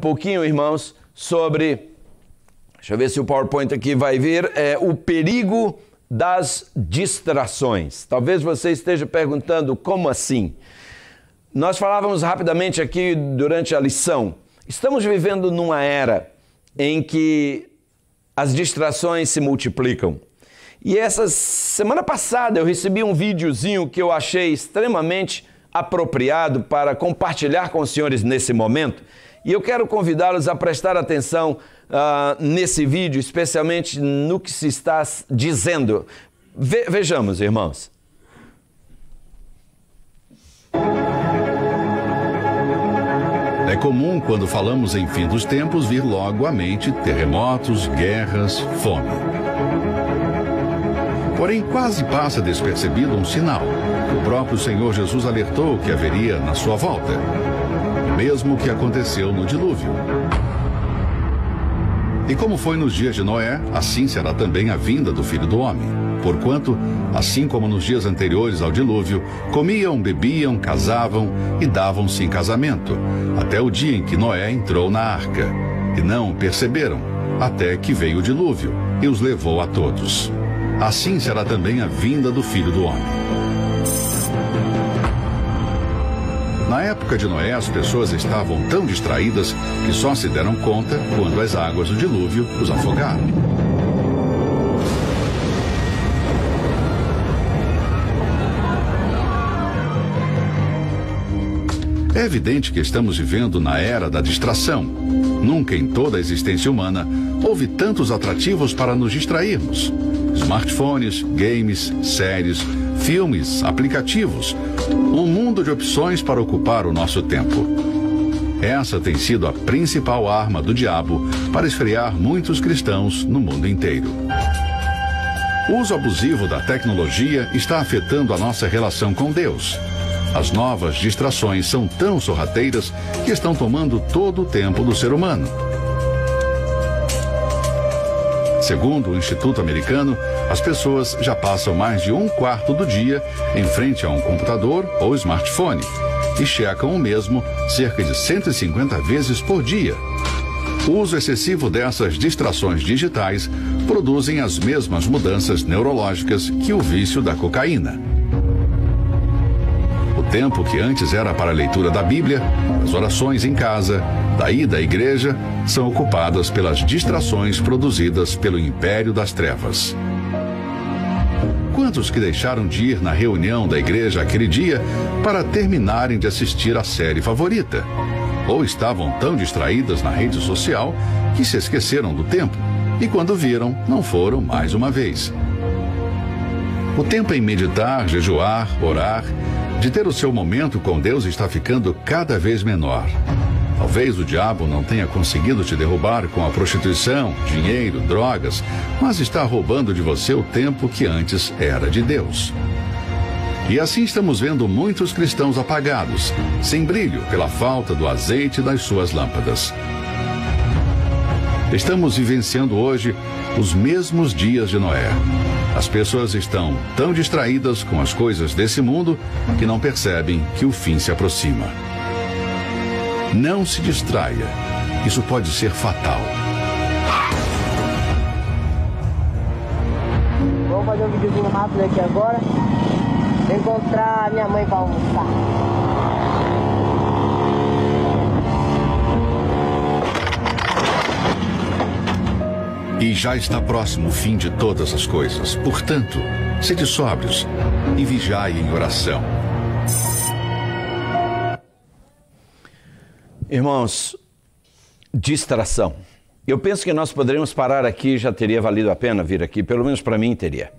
um pouquinho, irmãos, sobre. Deixa eu ver se o PowerPoint aqui vai vir. É o perigo das distrações. Talvez você esteja perguntando como assim? Nós falávamos rapidamente aqui durante a lição. Estamos vivendo numa era em que as distrações se multiplicam. E essa semana passada eu recebi um videozinho que eu achei extremamente apropriado para compartilhar com os senhores nesse momento. E eu quero convidá-los a prestar atenção uh, nesse vídeo, especialmente no que se está dizendo. Ve vejamos, irmãos. É comum, quando falamos em fim dos tempos, vir logo à mente terremotos, guerras, fome. Porém, quase passa despercebido um sinal. O próprio Senhor Jesus alertou que haveria na sua volta o mesmo que aconteceu no dilúvio. E como foi nos dias de Noé, assim será também a vinda do filho do homem. Porquanto, assim como nos dias anteriores ao dilúvio, comiam, bebiam, casavam e davam-se em casamento, até o dia em que Noé entrou na arca. E não perceberam, até que veio o dilúvio e os levou a todos. Assim será também a vinda do filho do homem. época de Noé, as pessoas estavam tão distraídas que só se deram conta quando as águas do dilúvio os afogaram. É evidente que estamos vivendo na era da distração. Nunca em toda a existência humana houve tantos atrativos para nos distrairmos smartphones, games, séries, filmes, aplicativos. Um mundo de opções para ocupar o nosso tempo. Essa tem sido a principal arma do diabo para esfriar muitos cristãos no mundo inteiro. O uso abusivo da tecnologia está afetando a nossa relação com Deus. As novas distrações são tão sorrateiras que estão tomando todo o tempo do ser humano. Segundo o Instituto Americano, as pessoas já passam mais de um quarto do dia em frente a um computador ou smartphone e checam o mesmo cerca de 150 vezes por dia. O uso excessivo dessas distrações digitais produzem as mesmas mudanças neurológicas que o vício da cocaína. O tempo que antes era para a leitura da Bíblia, as orações em casa, daí da igreja, são ocupadas pelas distrações produzidas pelo império das trevas. Quantos que deixaram de ir na reunião da igreja aquele dia para terminarem de assistir a série favorita? Ou estavam tão distraídas na rede social que se esqueceram do tempo e, quando viram, não foram mais uma vez? O tempo é em meditar, jejuar, orar, de ter o seu momento com Deus está ficando cada vez menor. Talvez o diabo não tenha conseguido te derrubar com a prostituição, dinheiro, drogas, mas está roubando de você o tempo que antes era de Deus. E assim estamos vendo muitos cristãos apagados, sem brilho pela falta do azeite das suas lâmpadas. Estamos vivenciando hoje os mesmos dias de Noé. As pessoas estão tão distraídas com as coisas desse mundo que não percebem que o fim se aproxima. Não se distraia. Isso pode ser fatal. Vou fazer um videozinho rápido aqui agora. Encontrar minha mãe para almoçar. E já está próximo o fim de todas as coisas. Portanto, sede sóbrios e vigiai em oração. Irmãos, distração. Eu penso que nós poderíamos parar aqui, já teria valido a pena vir aqui, pelo menos para mim teria.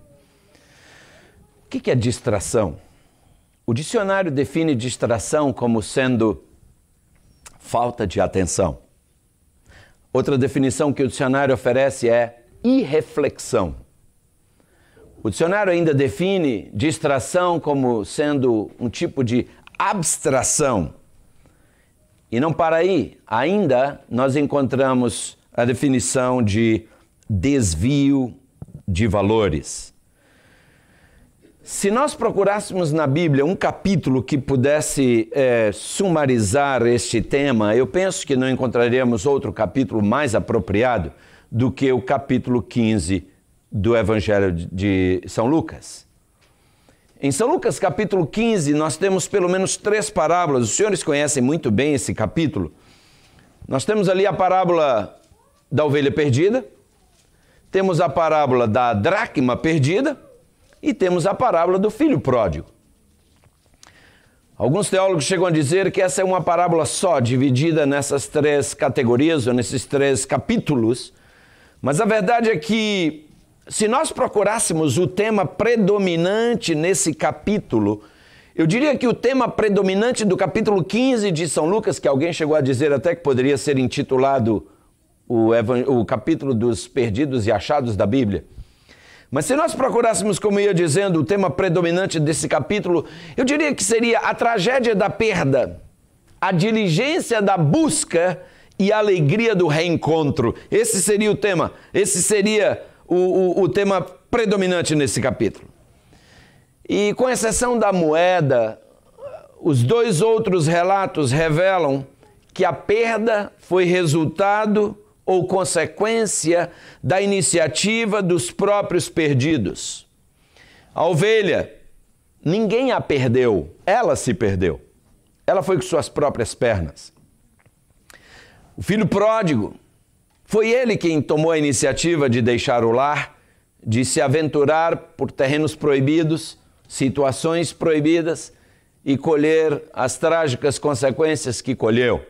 O que é distração? O dicionário define distração como sendo falta de atenção. Outra definição que o dicionário oferece é irreflexão. O dicionário ainda define distração como sendo um tipo de abstração e não para aí, ainda nós encontramos a definição de desvio de valores. Se nós procurássemos na Bíblia um capítulo que pudesse é, sumarizar este tema, eu penso que não encontraríamos outro capítulo mais apropriado do que o capítulo 15 do Evangelho de São Lucas. Em São Lucas capítulo 15, nós temos pelo menos três parábolas. Os senhores conhecem muito bem esse capítulo. Nós temos ali a parábola da ovelha perdida, temos a parábola da dracma perdida e temos a parábola do filho pródigo. Alguns teólogos chegam a dizer que essa é uma parábola só, dividida nessas três categorias ou nesses três capítulos, mas a verdade é que se nós procurássemos o tema predominante nesse capítulo, eu diria que o tema predominante do capítulo 15 de São Lucas, que alguém chegou a dizer até que poderia ser intitulado o, o capítulo dos perdidos e achados da Bíblia. Mas se nós procurássemos, como eu ia dizendo, o tema predominante desse capítulo, eu diria que seria a tragédia da perda, a diligência da busca e a alegria do reencontro. Esse seria o tema, esse seria o, o, o tema predominante nesse capítulo. E com exceção da moeda, os dois outros relatos revelam que a perda foi resultado ou consequência da iniciativa dos próprios perdidos. A ovelha, ninguém a perdeu, ela se perdeu. Ela foi com suas próprias pernas. O filho pródigo, foi ele quem tomou a iniciativa de deixar o lar, de se aventurar por terrenos proibidos, situações proibidas e colher as trágicas consequências que colheu.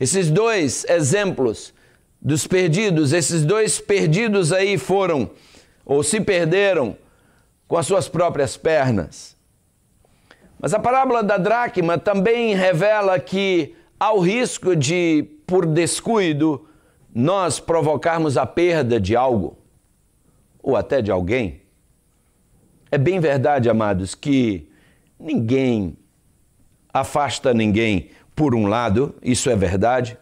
Esses dois exemplos dos perdidos, esses dois perdidos aí foram ou se perderam com as suas próprias pernas. Mas a parábola da dracma também revela que há o risco de, por descuido, nós provocarmos a perda de algo ou até de alguém, é bem verdade, amados, que ninguém afasta ninguém. Por um lado, isso é verdade,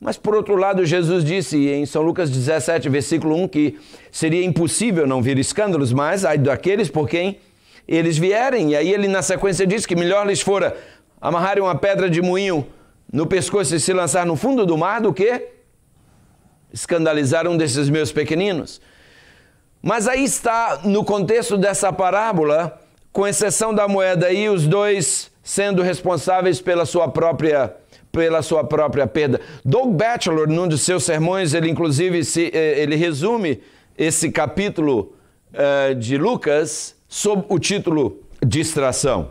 mas por outro lado, Jesus disse em São Lucas 17, versículo 1, que seria impossível não vir escândalos, mas ai daqueles por quem eles vierem. E aí ele na sequência diz que melhor lhes fora amarrarem uma pedra de moinho no pescoço e se lançar no fundo do mar do que escandalizar um desses meus pequeninos. Mas aí está, no contexto dessa parábola, com exceção da moeda aí, os dois sendo responsáveis pela sua própria pela sua própria perda. Doug Batchelor, num de seus sermões, ele inclusive se, eh, ele resume esse capítulo uh, de Lucas sob o título Distração.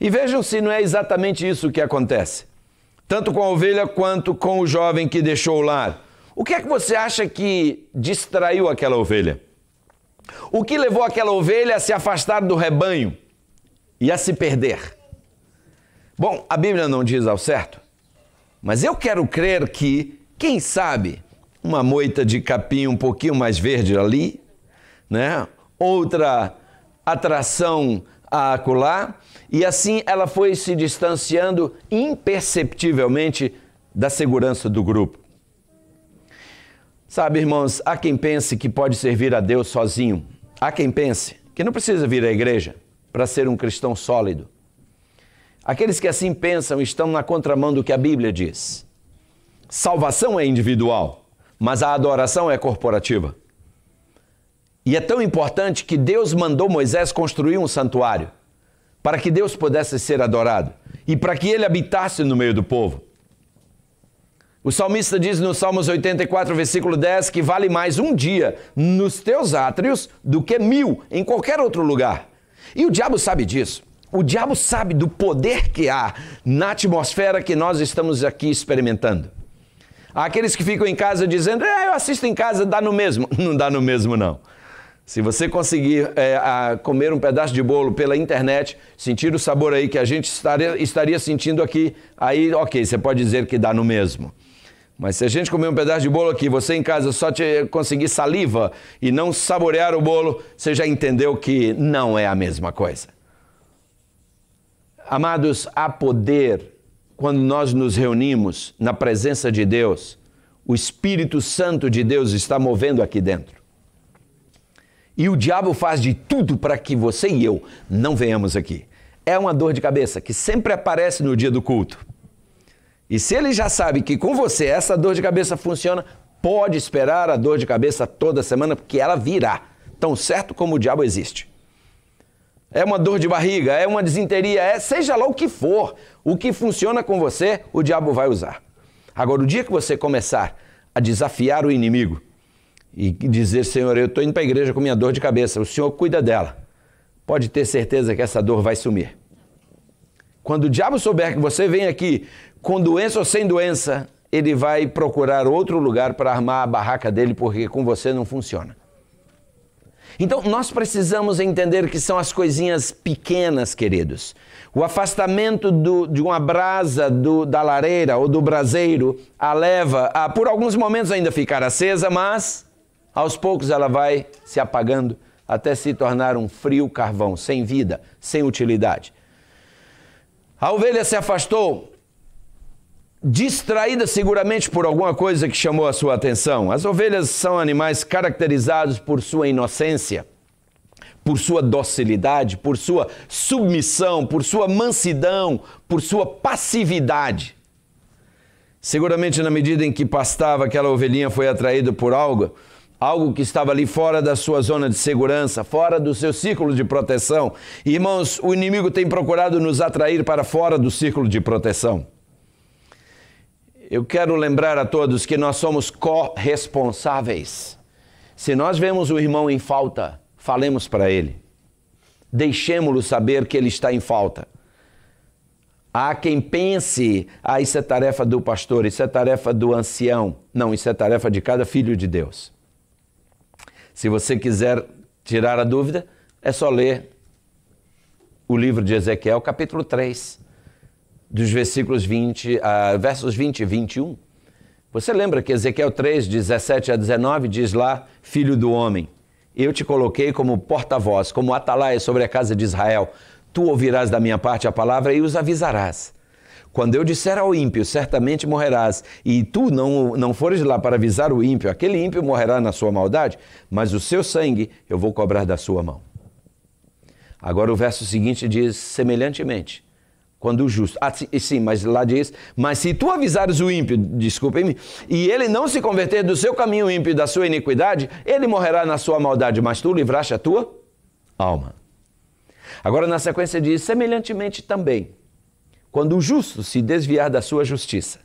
E vejam se não é exatamente isso que acontece, tanto com a ovelha quanto com o jovem que deixou o lar. O que é que você acha que distraiu aquela ovelha? O que levou aquela ovelha a se afastar do rebanho e a se perder? Bom, a Bíblia não diz ao certo, mas eu quero crer que, quem sabe, uma moita de capim um pouquinho mais verde ali, né? Outra atração a acolá, e assim ela foi se distanciando imperceptivelmente da segurança do grupo. Sabe, irmãos, há quem pense que pode servir a Deus sozinho. Há quem pense que não precisa vir à igreja para ser um cristão sólido. Aqueles que assim pensam estão na contramão do que a Bíblia diz. Salvação é individual, mas a adoração é corporativa. E é tão importante que Deus mandou Moisés construir um santuário para que Deus pudesse ser adorado e para que ele habitasse no meio do povo. O salmista diz no Salmos 84, versículo 10, que vale mais um dia nos teus átrios do que mil em qualquer outro lugar. E o diabo sabe disso. O diabo sabe do poder que há na atmosfera que nós estamos aqui experimentando. Há aqueles que ficam em casa dizendo, é, eu assisto em casa, dá no mesmo. Não dá no mesmo, não. Se você conseguir é, comer um pedaço de bolo pela internet, sentir o sabor aí que a gente estaria, estaria sentindo aqui, aí ok, você pode dizer que dá no mesmo. Mas se a gente comer um pedaço de bolo aqui, você em casa só conseguir saliva e não saborear o bolo, você já entendeu que não é a mesma coisa. Amados, há poder quando nós nos reunimos na presença de Deus. O Espírito Santo de Deus está movendo aqui dentro. E o diabo faz de tudo para que você e eu não venhamos aqui. É uma dor de cabeça que sempre aparece no dia do culto. E se ele já sabe que com você essa dor de cabeça funciona, pode esperar a dor de cabeça toda semana, porque ela virá, tão certo como o diabo existe. É uma dor de barriga, é uma desinteria, é seja lá o que for, o que funciona com você, o diabo vai usar. Agora, o dia que você começar a desafiar o inimigo e dizer, Senhor, eu estou indo para a igreja com minha dor de cabeça, o Senhor cuida dela, pode ter certeza que essa dor vai sumir. Quando o diabo souber que você vem aqui com doença ou sem doença, ele vai procurar outro lugar para armar a barraca dele, porque com você não funciona. Então, nós precisamos entender que são as coisinhas pequenas, queridos. O afastamento do, de uma brasa do, da lareira ou do braseiro a leva a, por alguns momentos, ainda ficar acesa, mas aos poucos ela vai se apagando até se tornar um frio carvão, sem vida, sem utilidade. A ovelha se afastou, distraída seguramente por alguma coisa que chamou a sua atenção. As ovelhas são animais caracterizados por sua inocência, por sua docilidade, por sua submissão, por sua mansidão, por sua passividade. Seguramente, na medida em que pastava, aquela ovelhinha foi atraída por algo algo que estava ali fora da sua zona de segurança, fora do seu círculo de proteção. Irmãos, o inimigo tem procurado nos atrair para fora do círculo de proteção. Eu quero lembrar a todos que nós somos corresponsáveis. Se nós vemos o irmão em falta, falemos para ele. Deixemos-lo saber que ele está em falta. Há quem pense, ah, isso é tarefa do pastor, isso é tarefa do ancião. Não, isso é tarefa de cada filho de Deus. Se você quiser tirar a dúvida, é só ler o livro de Ezequiel, capítulo 3, dos versículos 20, a, versos 20 e 21. Você lembra que Ezequiel 3, 17 a 19, diz lá, filho do homem, eu te coloquei como porta-voz, como atalaia sobre a casa de Israel. Tu ouvirás da minha parte a palavra e os avisarás. Quando eu disser ao ímpio, certamente morrerás, e tu não, não fores lá para avisar o ímpio, aquele ímpio morrerá na sua maldade, mas o seu sangue eu vou cobrar da sua mão. Agora o verso seguinte diz semelhantemente quando o justo. Ah, sim, mas lá diz: Mas se tu avisares o ímpio, desculpe me e ele não se converter do seu caminho ímpio da sua iniquidade, ele morrerá na sua maldade, mas tu livraste a tua alma. Agora, na sequência, diz: semelhantemente também quando o justo se desviar da sua justiça.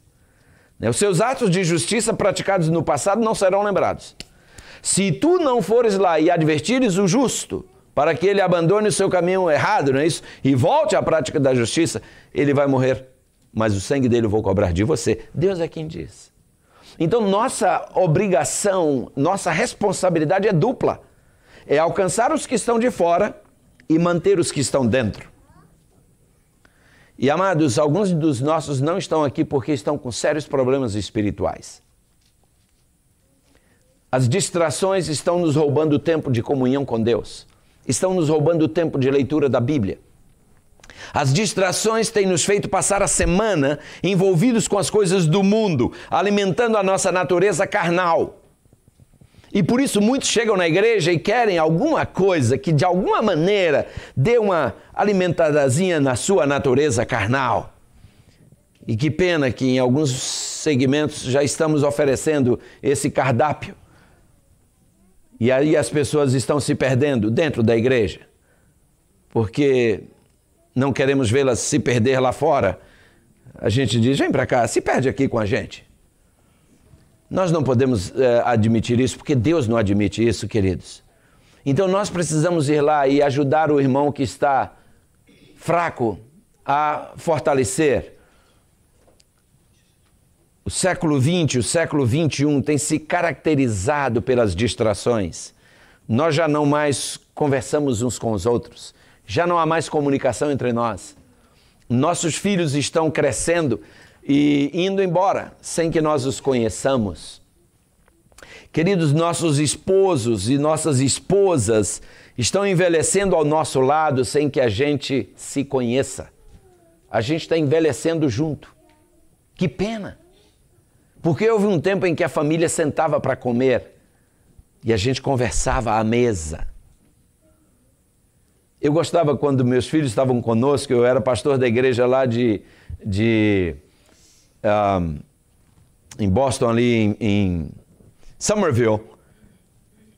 Né, os seus atos de justiça praticados no passado não serão lembrados. Se tu não fores lá e advertires o justo, para que ele abandone o seu caminho errado, não é isso? E volte à prática da justiça, ele vai morrer. Mas o sangue dele eu vou cobrar de você. Deus é quem diz. Então, nossa obrigação, nossa responsabilidade é dupla: é alcançar os que estão de fora e manter os que estão dentro. E amados, alguns dos nossos não estão aqui porque estão com sérios problemas espirituais. As distrações estão nos roubando o tempo de comunhão com Deus, estão nos roubando o tempo de leitura da Bíblia. As distrações têm nos feito passar a semana envolvidos com as coisas do mundo, alimentando a nossa natureza carnal. E por isso muitos chegam na igreja e querem alguma coisa que de alguma maneira dê uma alimentadazinha na sua natureza carnal. E que pena que em alguns segmentos já estamos oferecendo esse cardápio. E aí as pessoas estão se perdendo dentro da igreja, porque não queremos vê-las se perder lá fora. A gente diz: vem para cá, se perde aqui com a gente. Nós não podemos eh, admitir isso, porque Deus não admite isso, queridos. Então nós precisamos ir lá e ajudar o irmão que está fraco a fortalecer. O século XX, o século XXI tem se caracterizado pelas distrações. Nós já não mais conversamos uns com os outros, já não há mais comunicação entre nós. Nossos filhos estão crescendo e indo embora sem que nós os conheçamos. Queridos, nossos esposos e nossas esposas estão envelhecendo ao nosso lado sem que a gente se conheça. A gente está envelhecendo junto. Que pena! Porque houve um tempo em que a família sentava para comer e a gente conversava à mesa. Eu gostava quando meus filhos estavam conosco, eu era pastor da igreja lá de, de um, em Boston, ali em, em Somerville.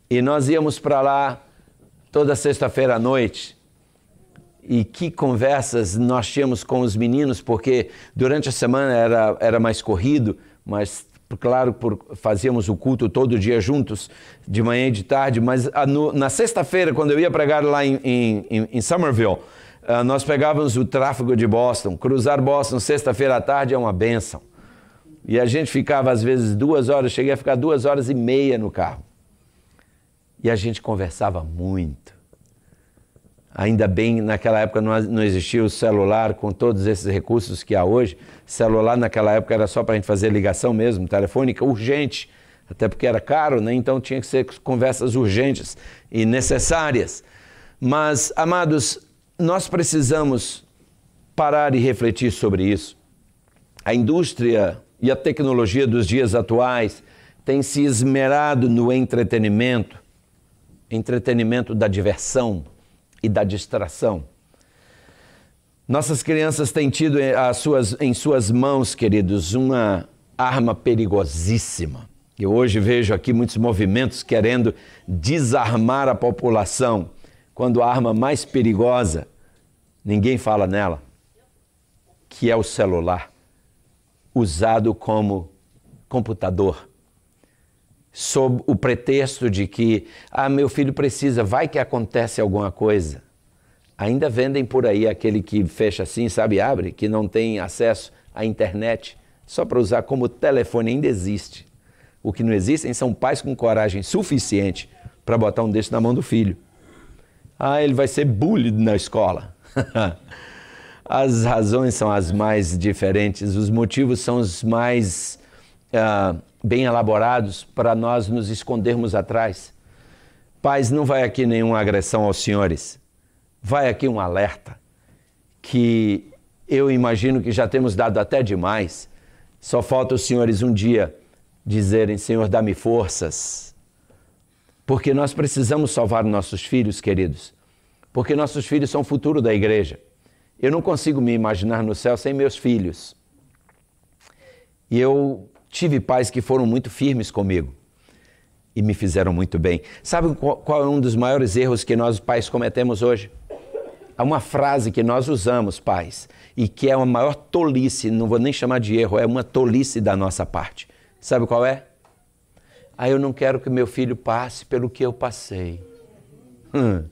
E nós íamos para lá toda sexta-feira à noite. E que conversas nós tínhamos com os meninos, porque durante a semana era, era mais corrido, mas claro, por, fazíamos o culto todo dia juntos, de manhã e de tarde, mas a, no, na sexta-feira, quando eu ia pregar lá em, em, em Somerville, ah, nós pegávamos o tráfego de Boston. Cruzar Boston sexta-feira à tarde é uma benção. E a gente ficava, às vezes, duas horas, cheguei a ficar duas horas e meia no carro. E a gente conversava muito. Ainda bem, naquela época não, não existia o celular com todos esses recursos que há hoje. Celular naquela época era só para a gente fazer ligação mesmo, telefônica, urgente. Até porque era caro, né? então tinha que ser conversas urgentes e necessárias. Mas, amados, nós precisamos parar e refletir sobre isso. A indústria e a tecnologia dos dias atuais têm se esmerado no entretenimento, entretenimento da diversão e da distração. Nossas crianças têm tido suas, em suas mãos, queridos, uma arma perigosíssima. Eu hoje vejo aqui muitos movimentos querendo desarmar a população quando a arma mais perigosa, ninguém fala nela, que é o celular, usado como computador, sob o pretexto de que, ah, meu filho precisa, vai que acontece alguma coisa. Ainda vendem por aí aquele que fecha assim, sabe, abre, que não tem acesso à internet, só para usar como telefone, ainda existe. O que não existem são pais com coragem suficiente para botar um desse na mão do filho. Ah, ele vai ser bullied na escola. as razões são as mais diferentes, os motivos são os mais ah, bem elaborados para nós nos escondermos atrás. Paz, não vai aqui nenhuma agressão aos senhores, vai aqui um alerta que eu imagino que já temos dado até demais. Só falta os senhores um dia dizerem: Senhor, dá-me forças porque nós precisamos salvar nossos filhos, queridos. Porque nossos filhos são o futuro da igreja. Eu não consigo me imaginar no céu sem meus filhos. E eu tive pais que foram muito firmes comigo e me fizeram muito bem. Sabe qual é um dos maiores erros que nós pais cometemos hoje? Há uma frase que nós usamos, pais, e que é uma maior tolice, não vou nem chamar de erro, é uma tolice da nossa parte. Sabe qual é? Ah, eu não quero que meu filho passe pelo que eu passei. Hum. O hum.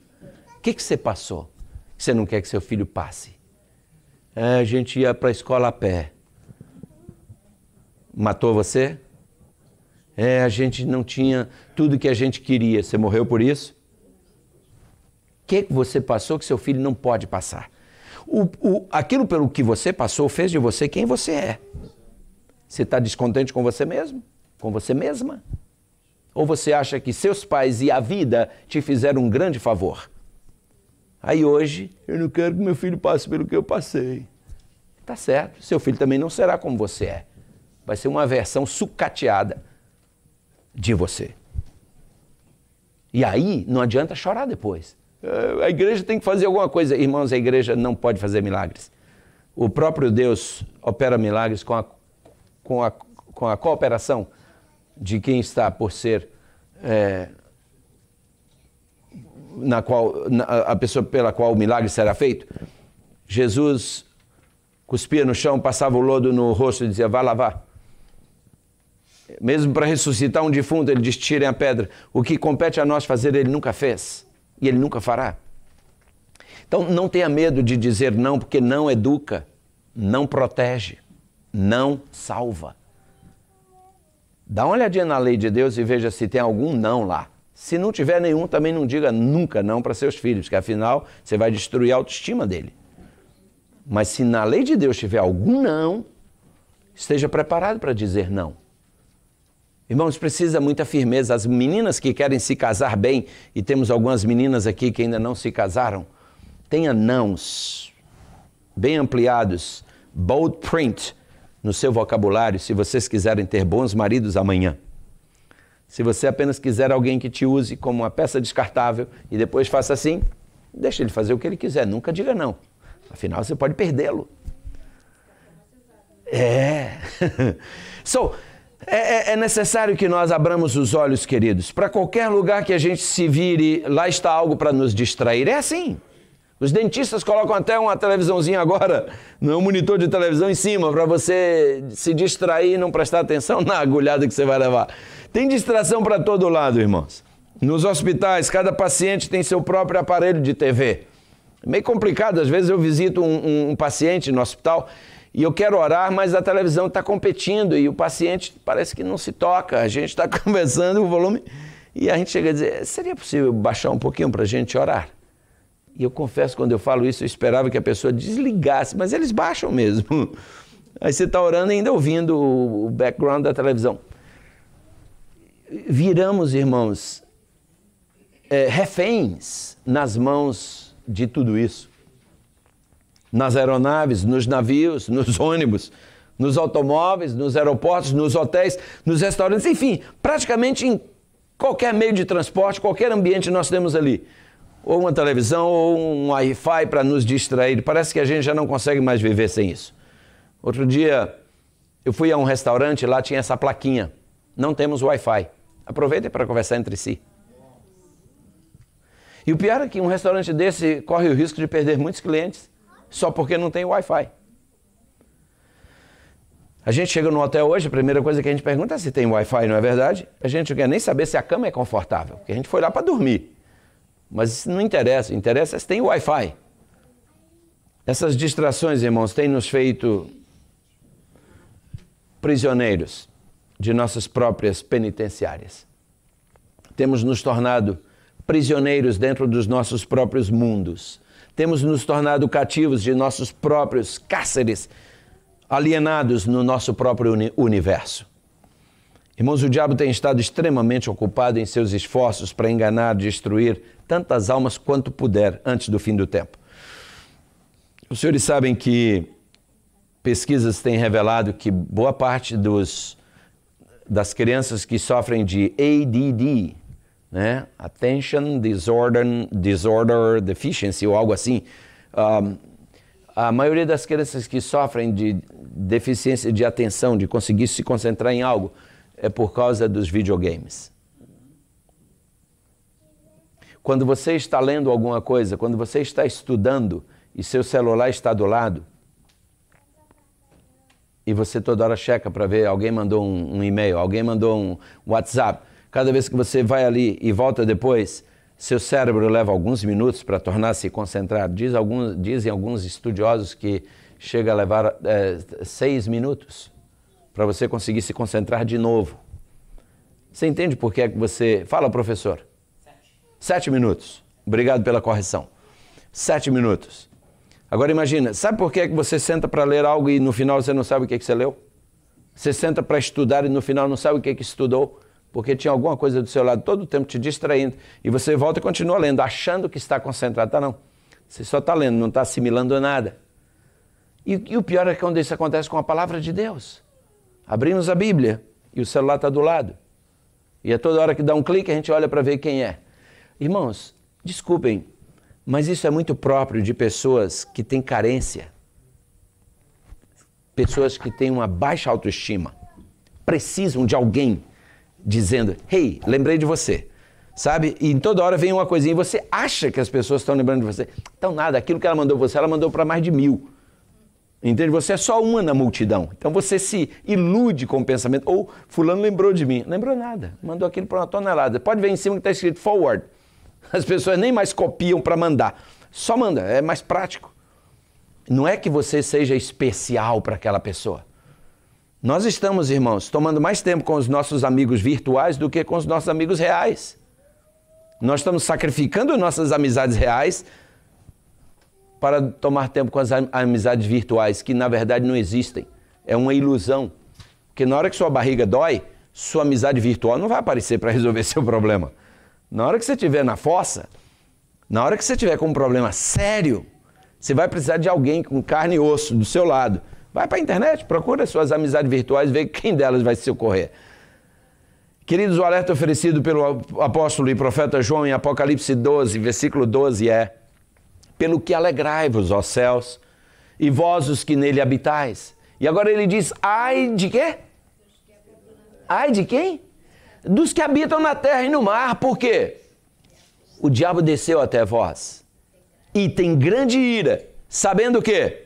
que, que você passou? Que você não quer que seu filho passe? É, a gente ia para a escola a pé. Matou você? É, a gente não tinha tudo que a gente queria. Você morreu por isso? O que, que você passou que seu filho não pode passar? O, o, aquilo pelo que você passou fez de você quem você é. Você está descontente com você mesmo? Com você mesma? Ou você acha que seus pais e a vida te fizeram um grande favor? Aí hoje, eu não quero que meu filho passe pelo que eu passei. Tá certo, seu filho também não será como você é. Vai ser uma versão sucateada de você. E aí, não adianta chorar depois. É, a igreja tem que fazer alguma coisa. Irmãos, a igreja não pode fazer milagres. O próprio Deus opera milagres com a, com a, com a cooperação de quem está por ser é, na qual na, a pessoa pela qual o milagre será feito. Jesus cuspia no chão, passava o lodo no rosto e dizia: "Vá lavar". Mesmo para ressuscitar um defunto, ele diz: "Tirem a pedra". O que compete a nós fazer, ele nunca fez e ele nunca fará. Então, não tenha medo de dizer não, porque não educa, não protege, não salva. Dá uma olhadinha na lei de Deus e veja se tem algum não lá. Se não tiver nenhum, também não diga nunca não para seus filhos, que afinal você vai destruir a autoestima dele. Mas se na lei de Deus tiver algum não, esteja preparado para dizer não. Irmãos, precisa muita firmeza. As meninas que querem se casar bem, e temos algumas meninas aqui que ainda não se casaram, tenha nãos bem ampliados, bold print no seu vocabulário se vocês quiserem ter bons maridos amanhã. Se você apenas quiser alguém que te use como uma peça descartável e depois faça assim, deixa ele fazer o que ele quiser, nunca diga não. Afinal, você pode perdê-lo. É. so, é, é, é, necessário que nós abramos os olhos, queridos. Para qualquer lugar que a gente se vire, lá está algo para nos distrair. É assim. Os dentistas colocam até uma televisãozinha agora, um monitor de televisão em cima, para você se distrair e não prestar atenção na agulhada que você vai levar. Tem distração para todo lado, irmãos. Nos hospitais, cada paciente tem seu próprio aparelho de TV. É meio complicado, às vezes eu visito um, um, um paciente no hospital e eu quero orar, mas a televisão está competindo e o paciente parece que não se toca. A gente está conversando o volume e a gente chega a dizer: seria possível baixar um pouquinho para a gente orar? E eu confesso, quando eu falo isso, eu esperava que a pessoa desligasse, mas eles baixam mesmo. Aí você está orando e ainda ouvindo o background da televisão. Viramos, irmãos, é, reféns nas mãos de tudo isso. Nas aeronaves, nos navios, nos ônibus, nos automóveis, nos aeroportos, nos hotéis, nos restaurantes, enfim, praticamente em qualquer meio de transporte, qualquer ambiente nós temos ali ou uma televisão, ou um Wi-Fi para nos distrair. Parece que a gente já não consegue mais viver sem isso. Outro dia, eu fui a um restaurante, lá tinha essa plaquinha: não temos Wi-Fi. Aproveitem para conversar entre si. E o pior é que um restaurante desse corre o risco de perder muitos clientes só porque não tem Wi-Fi. A gente chega no hotel hoje, a primeira coisa que a gente pergunta é se tem Wi-Fi, não é verdade? A gente não quer nem saber se a cama é confortável, porque a gente foi lá para dormir. Mas isso não interessa. Interessa é se tem Wi-Fi. Essas distrações, irmãos, têm nos feito prisioneiros de nossas próprias penitenciárias. Temos nos tornado prisioneiros dentro dos nossos próprios mundos. Temos nos tornado cativos de nossos próprios cáceres, alienados no nosso próprio uni universo. Irmãos, o diabo tem estado extremamente ocupado em seus esforços para enganar, destruir tantas almas quanto puder antes do fim do tempo. Os senhores sabem que pesquisas têm revelado que boa parte dos, das crianças que sofrem de ADD, né? Attention Disorder, Disorder Deficiency ou algo assim, um, a maioria das crianças que sofrem de deficiência de atenção, de conseguir se concentrar em algo, é por causa dos videogames. Quando você está lendo alguma coisa, quando você está estudando e seu celular está do lado, e você toda hora checa para ver, alguém mandou um, um e-mail, alguém mandou um WhatsApp. Cada vez que você vai ali e volta depois, seu cérebro leva alguns minutos para tornar-se concentrado. Diz alguns, dizem alguns estudiosos que chega a levar é, seis minutos para você conseguir se concentrar de novo. Você entende por que é você. Fala, professor. Sete. Sete minutos. Obrigado pela correção. Sete minutos. Agora imagina, sabe por que é você senta para ler algo e no final você não sabe o que, é que você leu? Você senta para estudar e no final não sabe o que, que estudou? Porque tinha alguma coisa do seu lado todo o tempo te distraindo. E você volta e continua lendo, achando que está concentrado. Tá não. Você só está lendo, não está assimilando nada. E, e o pior é quando isso acontece com a palavra de Deus. Abrimos a Bíblia e o celular está do lado. E a é toda hora que dá um clique a gente olha para ver quem é. Irmãos, desculpem, mas isso é muito próprio de pessoas que têm carência, pessoas que têm uma baixa autoestima, precisam de alguém dizendo: Hey, lembrei de você. Sabe? E em toda hora vem uma coisinha e você acha que as pessoas estão lembrando de você. Então, nada, aquilo que ela mandou você, ela mandou para mais de mil. Entende? Você é só uma na multidão. Então você se ilude com o pensamento. Ou fulano lembrou de mim. Lembrou nada. Mandou aquilo para uma tonelada. Pode ver em cima que está escrito forward. As pessoas nem mais copiam para mandar. Só manda. É mais prático. Não é que você seja especial para aquela pessoa. Nós estamos, irmãos, tomando mais tempo com os nossos amigos virtuais do que com os nossos amigos reais. Nós estamos sacrificando nossas amizades reais para tomar tempo com as amizades virtuais, que na verdade não existem. É uma ilusão. Porque na hora que sua barriga dói, sua amizade virtual não vai aparecer para resolver seu problema. Na hora que você estiver na fossa, na hora que você tiver com um problema sério, você vai precisar de alguém com carne e osso do seu lado. Vai para a internet, procura suas amizades virtuais, vê quem delas vai se socorrer. Queridos, o alerta oferecido pelo apóstolo e profeta João em Apocalipse 12, versículo 12 é: pelo que alegrai-vos, ó céus, e vós os que nele habitais. E agora ele diz: ai de quê? Ai de quem? Dos que habitam na terra e no mar, por quê? O diabo desceu até vós e tem grande ira, sabendo o quê?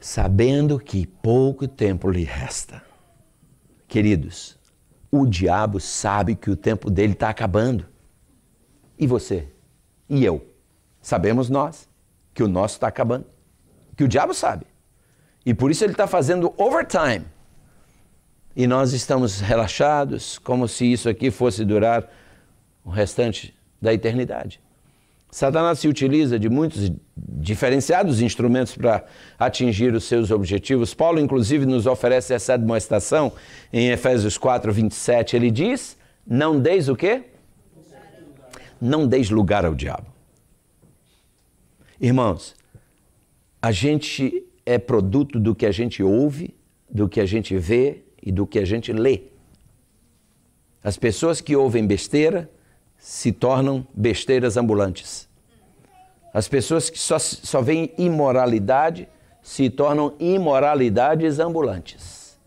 Sabendo que pouco tempo lhe resta. Queridos, o diabo sabe que o tempo dele está acabando. E você? E eu? Sabemos nós que o nosso está acabando, que o diabo sabe. E por isso ele está fazendo overtime. E nós estamos relaxados, como se isso aqui fosse durar o restante da eternidade. Satanás se utiliza de muitos diferenciados instrumentos para atingir os seus objetivos. Paulo, inclusive, nos oferece essa demonstração em Efésios 4, 27. Ele diz: Não deis o quê? Não deis lugar ao diabo. Irmãos, a gente é produto do que a gente ouve, do que a gente vê e do que a gente lê. As pessoas que ouvem besteira se tornam besteiras ambulantes. As pessoas que só, só veem imoralidade se tornam imoralidades ambulantes.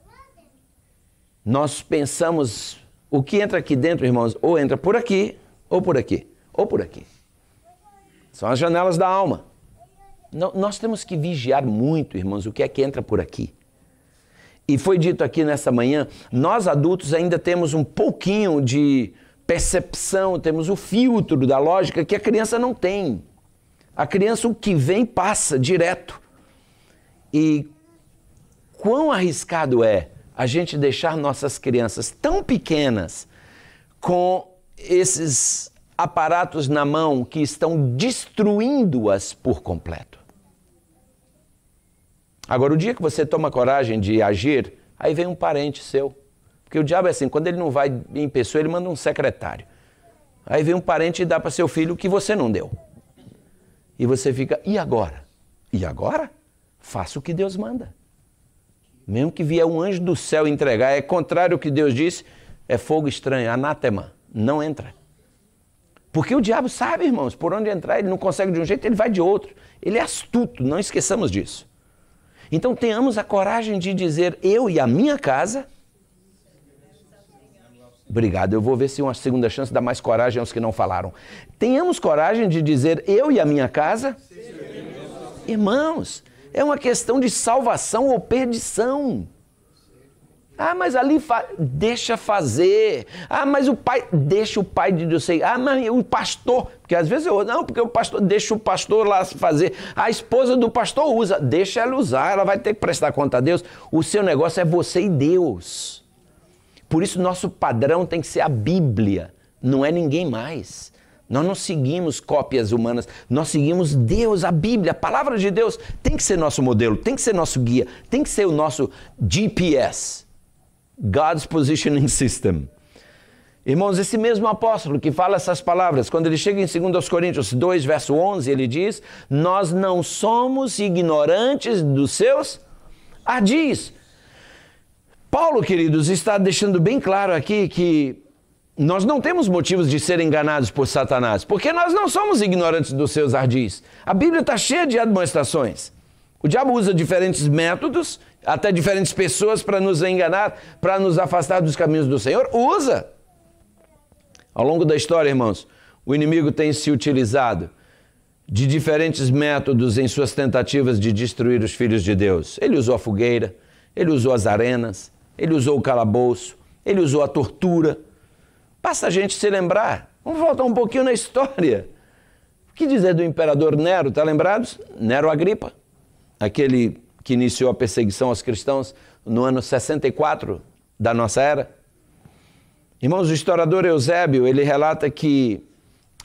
Nós pensamos, o que entra aqui dentro, irmãos, ou entra por aqui, ou por aqui, ou por aqui. São as janelas da alma. Nós temos que vigiar muito, irmãos, o que é que entra por aqui. E foi dito aqui nessa manhã, nós adultos ainda temos um pouquinho de percepção, temos o filtro da lógica que a criança não tem. A criança, o que vem, passa direto. E quão arriscado é a gente deixar nossas crianças tão pequenas com esses aparatos na mão que estão destruindo-as por completo. Agora, o dia que você toma coragem de agir, aí vem um parente seu. Porque o diabo é assim, quando ele não vai em pessoa, ele manda um secretário. Aí vem um parente e dá para seu filho o que você não deu. E você fica, e agora? E agora? Faça o que Deus manda. Mesmo que vier um anjo do céu entregar, é contrário ao que Deus disse, é fogo estranho, anátema, não entra. Porque o diabo sabe, irmãos, por onde entrar, ele não consegue de um jeito, ele vai de outro. Ele é astuto, não esqueçamos disso. Então tenhamos a coragem de dizer: eu e a minha casa. Obrigado, eu vou ver se uma segunda chance dá mais coragem aos que não falaram. Tenhamos coragem de dizer: eu e a minha casa. Irmãos, é uma questão de salvação ou perdição. Ah, mas ali fa... deixa fazer. Ah, mas o pai deixa o pai de Deus. Ah, mas o pastor, porque às vezes eu não, porque o pastor deixa o pastor lá fazer. A esposa do pastor usa, deixa ela usar, ela vai ter que prestar conta a Deus. O seu negócio é você e Deus. Por isso nosso padrão tem que ser a Bíblia, não é ninguém mais. Nós não seguimos cópias humanas, nós seguimos Deus, a Bíblia, a palavra de Deus tem que ser nosso modelo, tem que ser nosso guia, tem que ser o nosso GPS. God's positioning system. Irmãos, esse mesmo apóstolo que fala essas palavras, quando ele chega em 2 Coríntios 2, verso 11, ele diz: Nós não somos ignorantes dos seus ardis. Paulo, queridos, está deixando bem claro aqui que nós não temos motivos de ser enganados por Satanás, porque nós não somos ignorantes dos seus ardis. A Bíblia está cheia de admoestações. O diabo usa diferentes métodos até diferentes pessoas para nos enganar, para nos afastar dos caminhos do Senhor? Usa! Ao longo da história, irmãos, o inimigo tem se utilizado de diferentes métodos em suas tentativas de destruir os filhos de Deus. Ele usou a fogueira, ele usou as arenas, ele usou o calabouço, ele usou a tortura. Basta a gente se lembrar. Vamos voltar um pouquinho na história. O que dizer do imperador Nero? Está lembrados? Nero Agripa, aquele que iniciou a perseguição aos cristãos no ano 64 da nossa era. Irmãos, o historiador Eusébio, ele relata que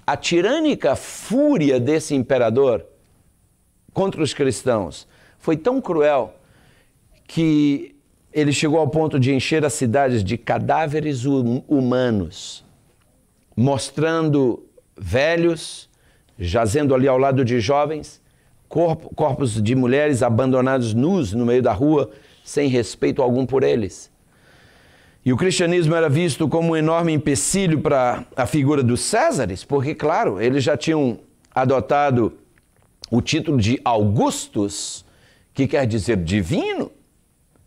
a tirânica fúria desse imperador contra os cristãos foi tão cruel que ele chegou ao ponto de encher as cidades de cadáveres hum, humanos, mostrando velhos jazendo ali ao lado de jovens Corpo, corpos de mulheres abandonados nus no meio da rua, sem respeito algum por eles. E o cristianismo era visto como um enorme empecilho para a figura dos Césares, porque, claro, eles já tinham adotado o título de Augustus, que quer dizer divino.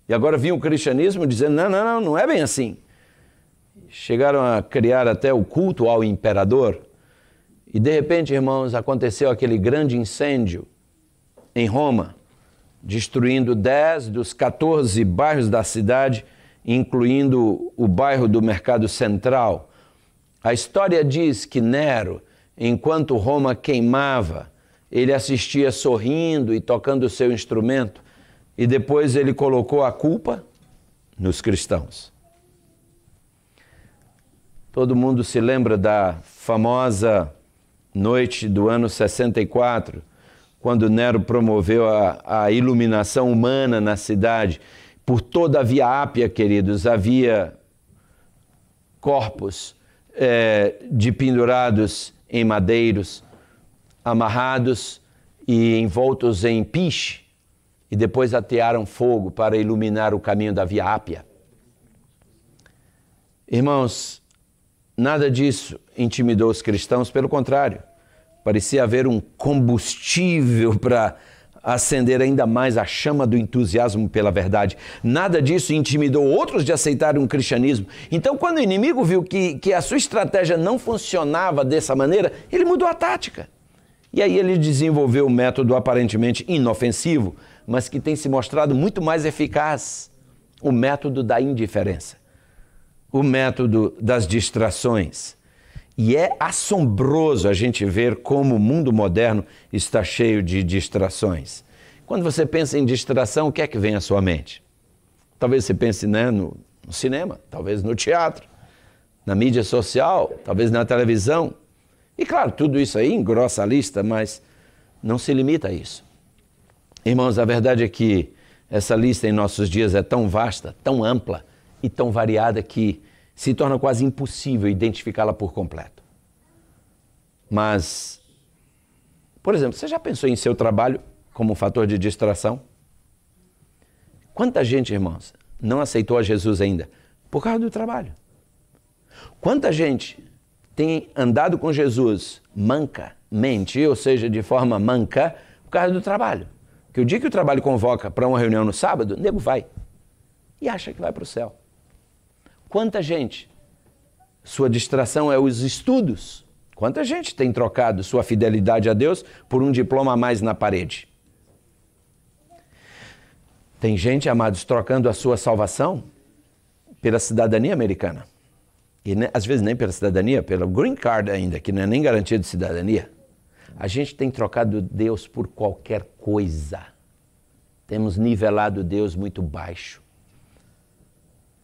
E agora vinha o cristianismo dizendo: não, não, não, não é bem assim. Chegaram a criar até o culto ao imperador. E de repente, irmãos, aconteceu aquele grande incêndio em Roma, destruindo 10 dos 14 bairros da cidade, incluindo o bairro do Mercado Central. A história diz que Nero, enquanto Roma queimava, ele assistia sorrindo e tocando o seu instrumento, e depois ele colocou a culpa nos cristãos. Todo mundo se lembra da famosa noite do ano 64, quando Nero promoveu a, a iluminação humana na cidade. Por toda a Via Ápia, queridos, havia corpos é, de pendurados em madeiros, amarrados e envoltos em piche, e depois atearam fogo para iluminar o caminho da Via Ápia. Irmãos, nada disso intimidou os cristãos, pelo contrário. Parecia haver um combustível para acender ainda mais a chama do entusiasmo pela verdade. Nada disso intimidou outros de aceitarem o cristianismo. Então, quando o inimigo viu que, que a sua estratégia não funcionava dessa maneira, ele mudou a tática. E aí ele desenvolveu um método aparentemente inofensivo, mas que tem se mostrado muito mais eficaz: o método da indiferença, o método das distrações. E é assombroso a gente ver como o mundo moderno está cheio de distrações. Quando você pensa em distração, o que é que vem à sua mente? Talvez você pense né, no, no cinema, talvez no teatro, na mídia social, talvez na televisão. E claro, tudo isso aí engrossa a lista, mas não se limita a isso. Irmãos, a verdade é que essa lista em nossos dias é tão vasta, tão ampla e tão variada que se torna quase impossível identificá-la por completo. Mas, por exemplo, você já pensou em seu trabalho como um fator de distração? Quanta gente, irmãos, não aceitou a Jesus ainda por causa do trabalho? Quanta gente tem andado com Jesus manca, mente, ou seja, de forma manca, por causa do trabalho? Que o dia que o trabalho convoca para uma reunião no sábado, o nego vai e acha que vai para o céu. Quanta gente? Sua distração é os estudos. Quanta gente tem trocado sua fidelidade a Deus por um diploma a mais na parede? Tem gente, amados, trocando a sua salvação pela cidadania americana. E às vezes nem pela cidadania, pelo green card ainda, que não é nem garantia de cidadania. A gente tem trocado Deus por qualquer coisa. Temos nivelado Deus muito baixo.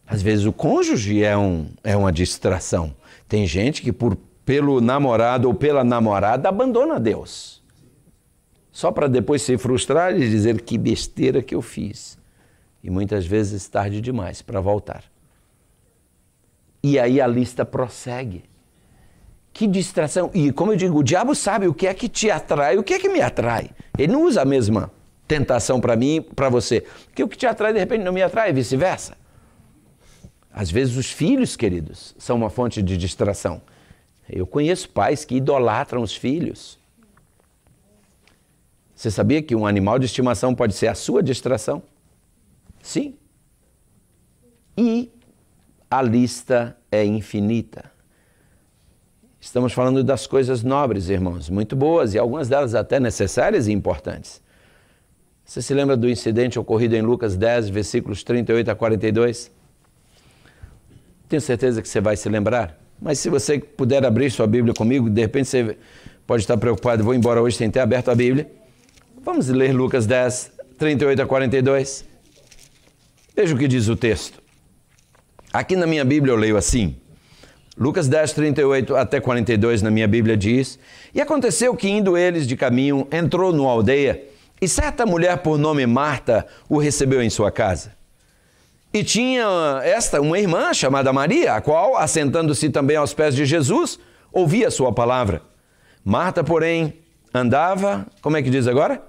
Às vezes o cônjuge é, um, é uma distração. Tem gente que, por, pelo namorado ou pela namorada, abandona Deus. Só para depois se frustrar e dizer que besteira que eu fiz. E muitas vezes tarde demais para voltar. E aí a lista prossegue. Que distração. E como eu digo, o diabo sabe o que é que te atrai, o que é que me atrai. Ele não usa a mesma tentação para mim, para você. Porque o que te atrai de repente não me atrai, e vice-versa. Às vezes, os filhos, queridos, são uma fonte de distração. Eu conheço pais que idolatram os filhos. Você sabia que um animal de estimação pode ser a sua distração? Sim. E a lista é infinita. Estamos falando das coisas nobres, irmãos, muito boas e algumas delas até necessárias e importantes. Você se lembra do incidente ocorrido em Lucas 10, versículos 38 a 42? Tenho certeza que você vai se lembrar. Mas se você puder abrir sua Bíblia comigo, de repente você pode estar preocupado, vou embora hoje sem ter aberto a Bíblia. Vamos ler Lucas 10, 38 a 42. Veja o que diz o texto. Aqui na minha Bíblia eu leio assim. Lucas 10, 38 até 42 na minha Bíblia diz: E aconteceu que indo eles de caminho, entrou numa aldeia, e certa mulher por nome Marta o recebeu em sua casa. E tinha esta uma irmã chamada Maria, a qual, assentando-se também aos pés de Jesus, ouvia a sua palavra. Marta, porém, andava, como é que diz agora?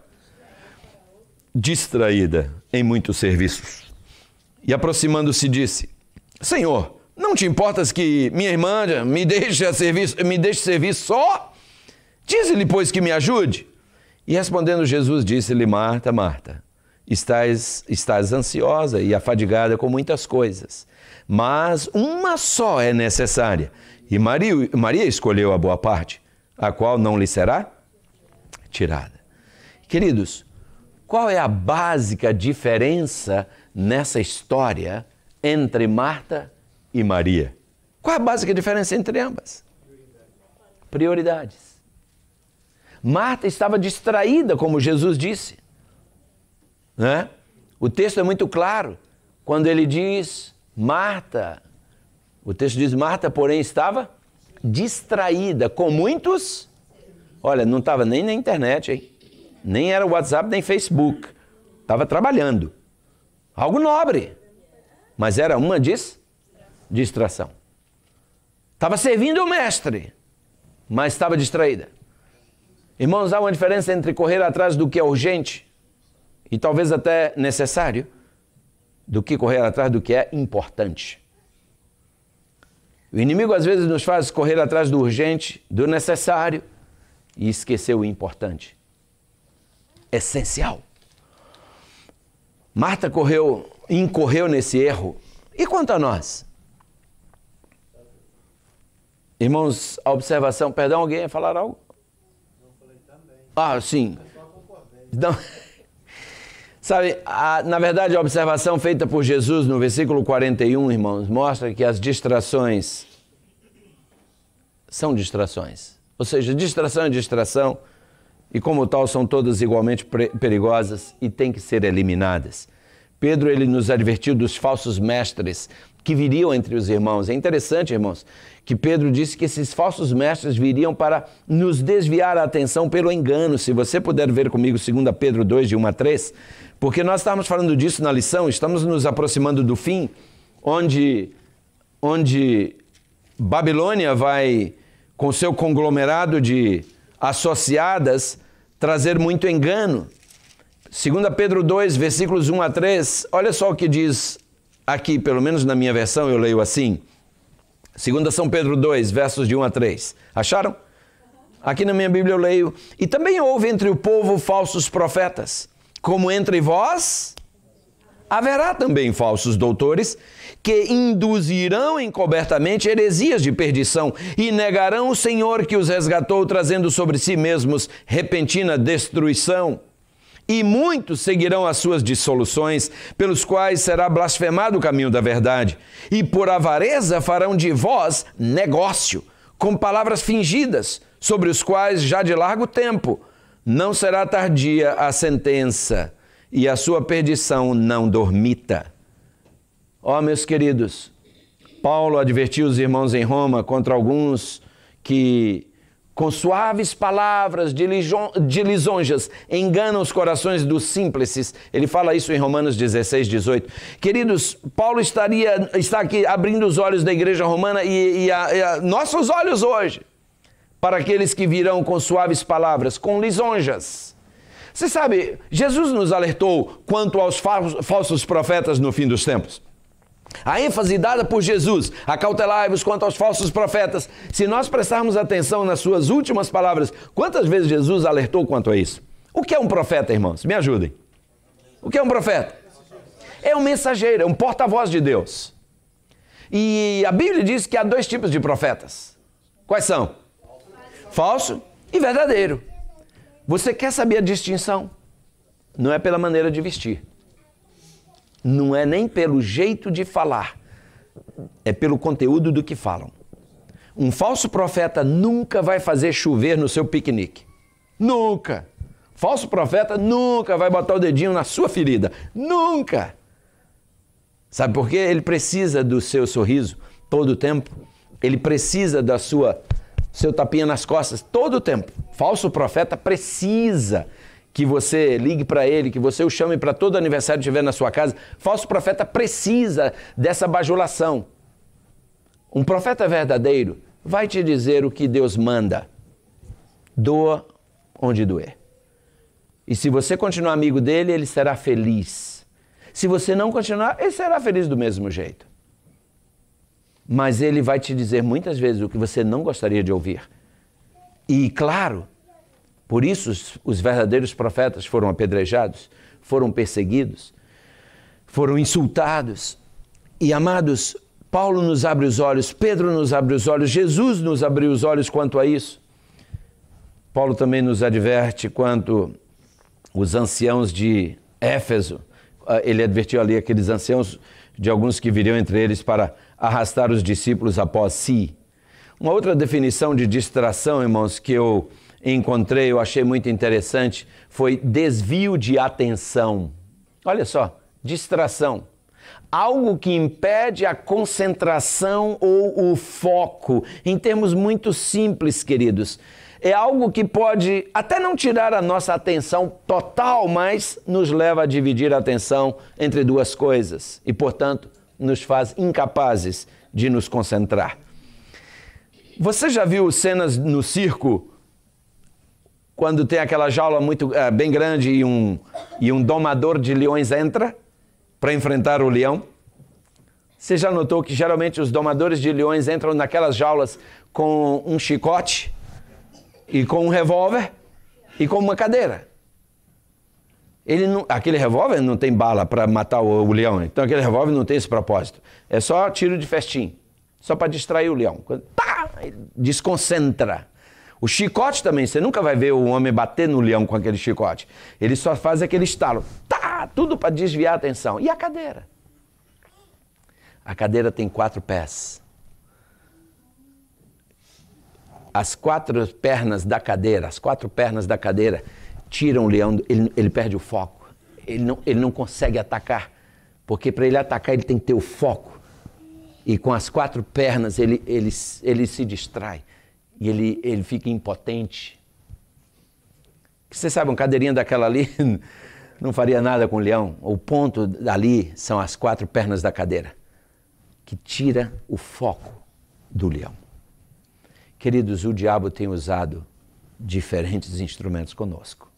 Distraída em muitos serviços. E aproximando-se disse: Senhor, não te importas que minha irmã me deixe serviço, me deixe servir só? Dize-lhe pois que me ajude. E respondendo Jesus disse-lhe Marta, Marta, Estás, estás ansiosa e afadigada com muitas coisas, mas uma só é necessária. E Maria, Maria escolheu a boa parte, a qual não lhe será tirada. Queridos, qual é a básica diferença nessa história entre Marta e Maria? Qual é a básica diferença entre ambas? Prioridades. Marta estava distraída, como Jesus disse. Né? O texto é muito claro quando ele diz Marta. O texto diz Marta, porém, estava distraída com muitos. Olha, não estava nem na internet, hein? nem era WhatsApp nem Facebook. Estava trabalhando. Algo nobre. Mas era uma dis... distração. Estava servindo o mestre, mas estava distraída. Irmãos, há uma diferença entre correr atrás do que é urgente e talvez até necessário, do que correr atrás do que é importante. O inimigo às vezes nos faz correr atrás do urgente, do necessário e esquecer o importante. Essencial. Marta correu, incorreu nesse erro. E quanto a nós? Irmãos, a observação, perdão, alguém ia falar algo? Não falei também. Ah, sim. Eu só concordei. Não. Sabe, a, na verdade, a observação feita por Jesus no versículo 41, irmãos, mostra que as distrações são distrações. Ou seja, distração é distração e, como tal, são todas igualmente perigosas e têm que ser eliminadas. Pedro ele nos advertiu dos falsos mestres, que viriam entre os irmãos. É interessante, irmãos, que Pedro disse que esses falsos mestres viriam para nos desviar a atenção pelo engano. Se você puder ver comigo 2 Pedro 2, de 1 a 3, porque nós estávamos falando disso na lição, estamos nos aproximando do fim, onde, onde Babilônia vai, com seu conglomerado de associadas, trazer muito engano. 2 Pedro 2, versículos 1 a 3, olha só o que diz aqui, pelo menos na minha versão, eu leio assim. 2 São Pedro 2, versos de 1 a 3. Acharam? Aqui na minha Bíblia eu leio. E também houve entre o povo falsos profetas, como entre vós haverá também falsos doutores que induzirão encobertamente heresias de perdição e negarão o Senhor que os resgatou, trazendo sobre si mesmos repentina destruição e muitos seguirão as suas dissoluções, pelos quais será blasfemado o caminho da verdade, e por avareza farão de vós negócio, com palavras fingidas, sobre os quais já de largo tempo não será tardia a sentença, e a sua perdição não dormita. Ó, oh, meus queridos, Paulo advertiu os irmãos em Roma contra alguns que com suaves palavras de, lijon, de lisonjas, engana os corações dos simples. Ele fala isso em Romanos 16, 18. Queridos, Paulo estaria, está aqui abrindo os olhos da igreja romana e, e, a, e a, nossos olhos hoje, para aqueles que virão com suaves palavras, com lisonjas. Você sabe, Jesus nos alertou quanto aos falsos profetas no fim dos tempos. A ênfase dada por Jesus, acautelai-vos quanto aos falsos profetas. Se nós prestarmos atenção nas suas últimas palavras, quantas vezes Jesus alertou quanto a isso? O que é um profeta, irmãos? Me ajudem. O que é um profeta? É um mensageiro, é um porta-voz de Deus. E a Bíblia diz que há dois tipos de profetas. Quais são? Falso e verdadeiro. Você quer saber a distinção? Não é pela maneira de vestir não é nem pelo jeito de falar, é pelo conteúdo do que falam. Um falso profeta nunca vai fazer chover no seu piquenique. Nunca. Falso profeta nunca vai botar o dedinho na sua ferida. Nunca. Sabe por quê? Ele precisa do seu sorriso todo o tempo. Ele precisa da sua seu tapinha nas costas todo o tempo. Falso profeta precisa que você ligue para ele, que você o chame para todo aniversário que tiver na sua casa. Falso profeta precisa dessa bajulação. Um profeta verdadeiro vai te dizer o que Deus manda. Doa onde doer. E se você continuar amigo dele, ele será feliz. Se você não continuar, ele será feliz do mesmo jeito. Mas ele vai te dizer muitas vezes o que você não gostaria de ouvir. E claro, por isso os, os verdadeiros profetas foram apedrejados, foram perseguidos, foram insultados. E amados, Paulo nos abre os olhos, Pedro nos abre os olhos, Jesus nos abriu os olhos quanto a isso. Paulo também nos adverte quanto os anciãos de Éfeso, ah, ele advertiu ali aqueles anciãos de alguns que viriam entre eles para arrastar os discípulos após si. Uma outra definição de distração, irmãos, que eu encontrei, eu achei muito interessante, foi desvio de atenção. Olha só, distração. Algo que impede a concentração ou o foco, em termos muito simples, queridos. É algo que pode até não tirar a nossa atenção total, mas nos leva a dividir a atenção entre duas coisas e, portanto, nos faz incapazes de nos concentrar. Você já viu cenas no circo quando tem aquela jaula muito uh, bem grande e um, e um domador de leões entra para enfrentar o leão. Você já notou que geralmente os domadores de leões entram naquelas jaulas com um chicote e com um revólver e com uma cadeira? Ele não, aquele revólver não tem bala para matar o, o, leão, então aquele revólver não tem esse propósito. É só tiro de festim, só para distrair o leão. Quando, pá, desconcentra. O chicote também, você nunca vai ver o homem bater no leão com aquele chicote. Ele só faz aquele estalo, tá, tudo para desviar a atenção. E a cadeira? A cadeira tem quatro pés. As quatro pernas da cadeira, as quatro pernas da cadeira tiram o leão, ele, ele perde o foco. Ele não, ele não consegue atacar, porque para ele atacar ele tem que ter o foco. E com as quatro pernas ele, ele, ele se distrai e ele, ele fica impotente. Você sabe, um cadeirinha daquela ali não faria nada com o leão. O ponto dali são as quatro pernas da cadeira, que tira o foco do leão. Queridos, o diabo tem usado diferentes instrumentos conosco.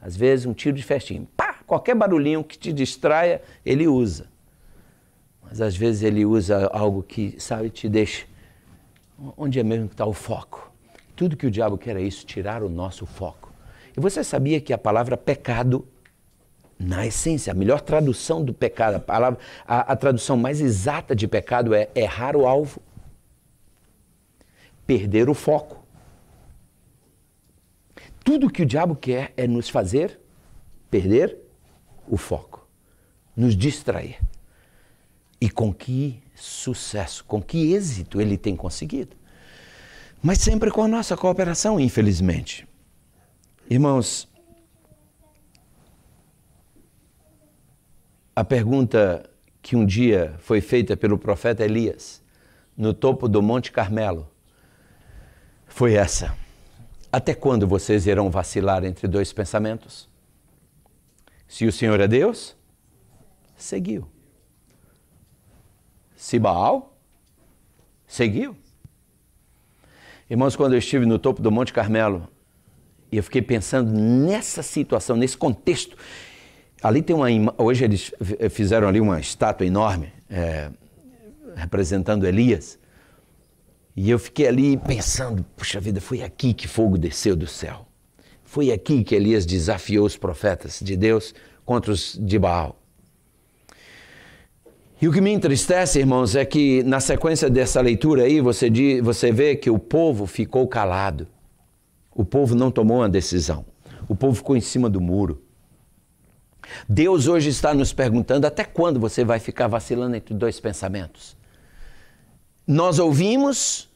Às vezes, um tiro de festim, pá, qualquer barulhinho que te distraia, ele usa. Mas às vezes ele usa algo que, sabe, te deixa Onde é mesmo que está o foco? Tudo que o diabo quer é isso, tirar o nosso foco. E você sabia que a palavra pecado, na essência, a melhor tradução do pecado, a, palavra, a, a tradução mais exata de pecado é errar o alvo, perder o foco. Tudo que o diabo quer é nos fazer perder o foco, nos distrair. E com que sucesso, com que êxito ele tem conseguido. Mas sempre com a nossa cooperação, infelizmente. Irmãos, a pergunta que um dia foi feita pelo profeta Elias no topo do Monte Carmelo foi essa: Até quando vocês irão vacilar entre dois pensamentos? Se o Senhor é Deus, seguiu se Baal seguiu. Irmãos, quando eu estive no topo do Monte Carmelo e eu fiquei pensando nessa situação, nesse contexto, ali tem uma hoje eles fizeram ali uma estátua enorme é, representando Elias e eu fiquei ali pensando, puxa vida, foi aqui que fogo desceu do céu, foi aqui que Elias desafiou os profetas de Deus contra os de Baal. E o que me entristece, irmãos, é que na sequência dessa leitura aí, você, diz, você vê que o povo ficou calado. O povo não tomou uma decisão. O povo ficou em cima do muro. Deus hoje está nos perguntando até quando você vai ficar vacilando entre dois pensamentos. Nós ouvimos,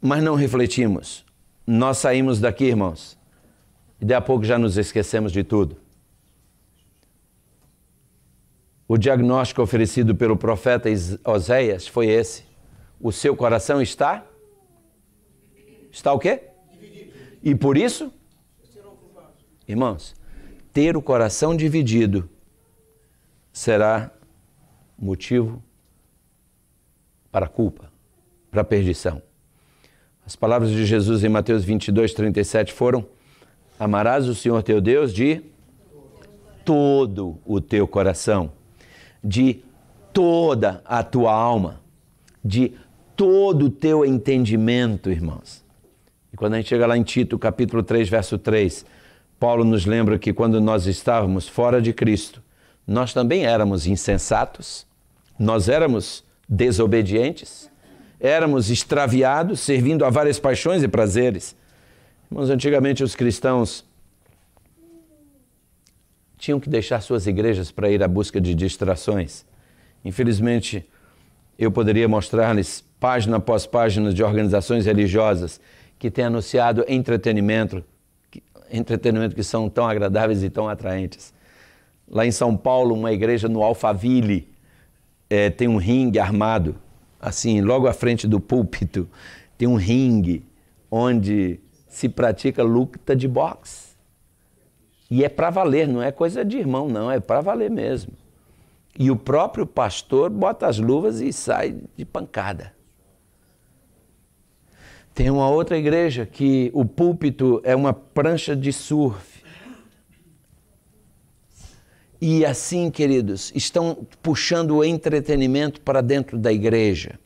mas não refletimos. Nós saímos daqui, irmãos, e daqui a pouco já nos esquecemos de tudo. O diagnóstico oferecido pelo profeta Oséias foi esse: o seu coração está está o quê? Dividido. E por isso, irmãos, ter o coração dividido será motivo para culpa, para perdição. As palavras de Jesus em Mateus 22, 37 foram: Amarás o Senhor teu Deus de todo o teu coração de toda a tua alma, de todo o teu entendimento, irmãos. E quando a gente chega lá em Tito, capítulo 3, verso 3, Paulo nos lembra que quando nós estávamos fora de Cristo, nós também éramos insensatos, nós éramos desobedientes, éramos extraviados, servindo a várias paixões e prazeres. Irmãos, antigamente os cristãos tinham que deixar suas igrejas para ir à busca de distrações. Infelizmente, eu poderia mostrar-lhes página após página de organizações religiosas que têm anunciado entretenimento, entretenimento que são tão agradáveis e tão atraentes. Lá em São Paulo, uma igreja no Alphaville é, tem um ringue armado, assim, logo à frente do púlpito, tem um ringue onde se pratica luta de boxe e é para valer, não é coisa de irmão, não, é para valer mesmo. E o próprio pastor bota as luvas e sai de pancada. Tem uma outra igreja que o púlpito é uma prancha de surf. E assim, queridos, estão puxando o entretenimento para dentro da igreja.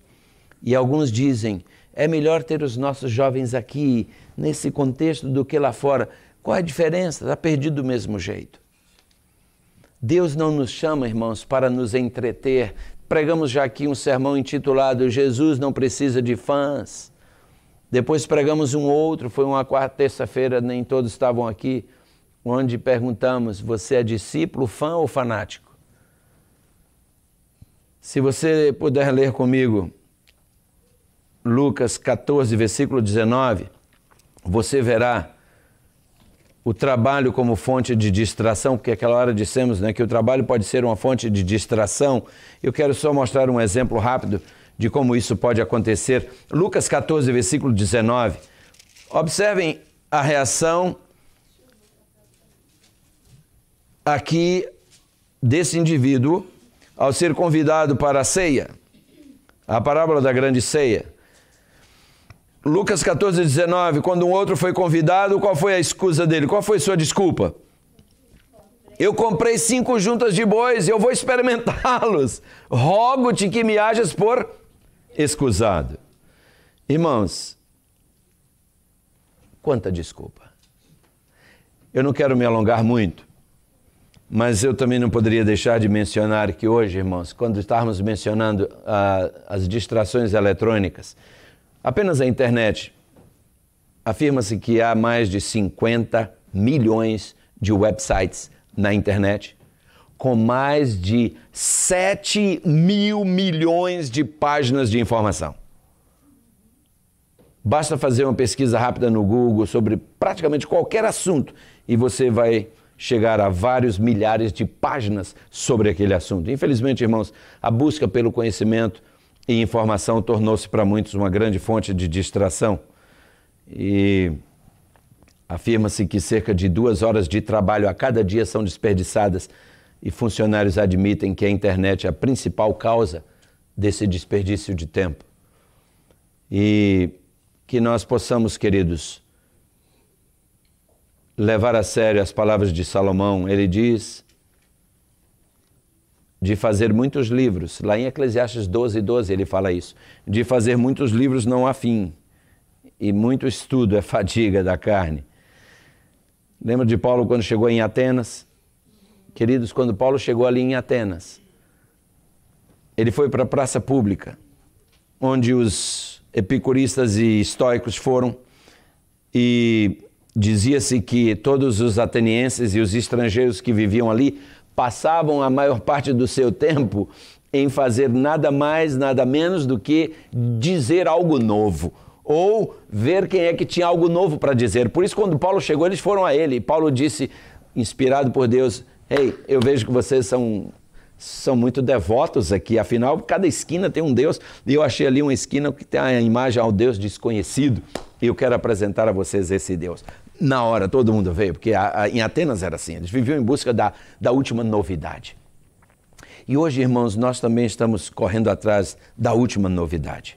E alguns dizem: é melhor ter os nossos jovens aqui, nesse contexto, do que lá fora. Qual a diferença? Está perdido do mesmo jeito. Deus não nos chama, irmãos, para nos entreter. Pregamos já aqui um sermão intitulado Jesus não precisa de fãs. Depois pregamos um outro, foi uma quarta, terça-feira, nem todos estavam aqui, onde perguntamos: você é discípulo, fã ou fanático? Se você puder ler comigo Lucas 14, versículo 19, você verá o trabalho como fonte de distração, porque é aquela hora dissemos né, que o trabalho pode ser uma fonte de distração. Eu quero só mostrar um exemplo rápido de como isso pode acontecer. Lucas 14, versículo 19. Observem a reação aqui desse indivíduo ao ser convidado para a ceia, a parábola da grande ceia. Lucas 14, 19, quando um outro foi convidado, qual foi a escusa dele? Qual foi sua desculpa? Eu comprei cinco juntas de bois, eu vou experimentá-los. Rogo-te que me hajas por escusado. Irmãos, quanta desculpa. Eu não quero me alongar muito, mas eu também não poderia deixar de mencionar que hoje, irmãos, quando estarmos mencionando ah, as distrações eletrônicas, Apenas a internet. Afirma-se que há mais de 50 milhões de websites na internet, com mais de 7 mil milhões de páginas de informação. Basta fazer uma pesquisa rápida no Google sobre praticamente qualquer assunto e você vai chegar a vários milhares de páginas sobre aquele assunto. Infelizmente, irmãos, a busca pelo conhecimento e informação tornou-se para muitos uma grande fonte de distração. E afirma-se que cerca de duas horas de trabalho a cada dia são desperdiçadas e funcionários admitem que a internet é a principal causa desse desperdício de tempo. E que nós possamos, queridos, levar a sério as palavras de Salomão. Ele diz de fazer muitos livros. Lá em Eclesiastes 12, 12 ele fala isso. De fazer muitos livros não há fim, e muito estudo é fadiga da carne. Lembra de Paulo quando chegou em Atenas? Queridos, quando Paulo chegou ali em Atenas, ele foi para a praça pública, onde os epicuristas e estoicos foram, e dizia-se que todos os atenienses e os estrangeiros que viviam ali passavam a maior parte do seu tempo em fazer nada mais, nada menos do que dizer algo novo ou ver quem é que tinha algo novo para dizer. Por isso, quando Paulo chegou, eles foram a ele. E Paulo disse, inspirado por Deus: Ei, hey, eu vejo que vocês são são muito devotos aqui, afinal, cada esquina tem um Deus. E eu achei ali uma esquina que tem a imagem ao ah, Deus desconhecido. E eu quero apresentar a vocês esse Deus. Na hora todo mundo veio, porque a, a, em Atenas era assim, eles viviam em busca da, da última novidade. E hoje, irmãos, nós também estamos correndo atrás da última novidade.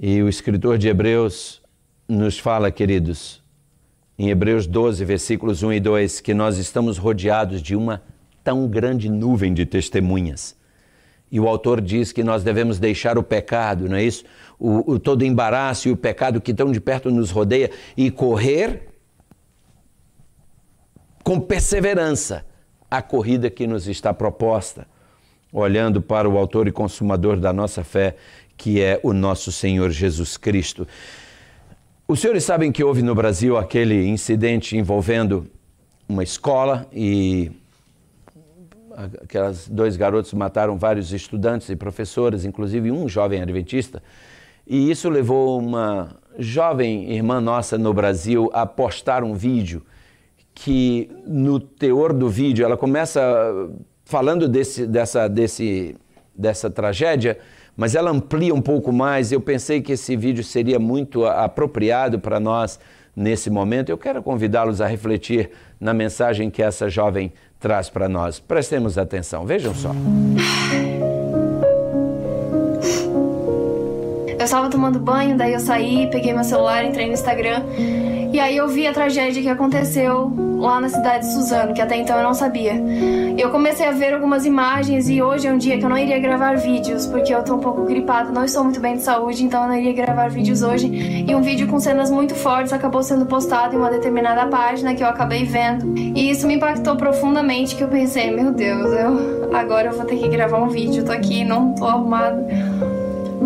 E o escritor de Hebreus nos fala, queridos, em Hebreus 12, versículos 1 e 2, que nós estamos rodeados de uma tão grande nuvem de testemunhas e o autor diz que nós devemos deixar o pecado, não é isso? O, o todo embaraço e o pecado que tão de perto nos rodeia e correr com perseverança a corrida que nos está proposta, olhando para o autor e consumador da nossa fé, que é o nosso Senhor Jesus Cristo. Os senhores sabem que houve no Brasil aquele incidente envolvendo uma escola e aquelas dois garotos mataram vários estudantes e professores, inclusive um jovem adventista. E isso levou uma jovem irmã nossa no Brasil a postar um vídeo que no teor do vídeo ela começa ah, falando desse, dessa, desse, dessa tragédia, mas ela amplia um pouco mais. Eu pensei que esse vídeo seria muito apropriado para nós nesse momento. Eu quero convidá-los a refletir na mensagem que essa jovem traz para nós. Prestemos atenção, vejam só. eu estava tomando banho, daí eu saí, peguei meu celular, entrei no Instagram. E aí eu vi a tragédia que aconteceu lá na cidade de Suzano, que até então eu não sabia. Eu comecei a ver algumas imagens e hoje é um dia que eu não iria gravar vídeos, porque eu tô um pouco gripada, não estou muito bem de saúde, então eu não iria gravar vídeos hoje. E um vídeo com cenas muito fortes acabou sendo postado em uma determinada página que eu acabei vendo. E isso me impactou profundamente, que eu pensei, meu Deus, eu agora eu vou ter que gravar um vídeo, eu tô aqui, não tô arrumada.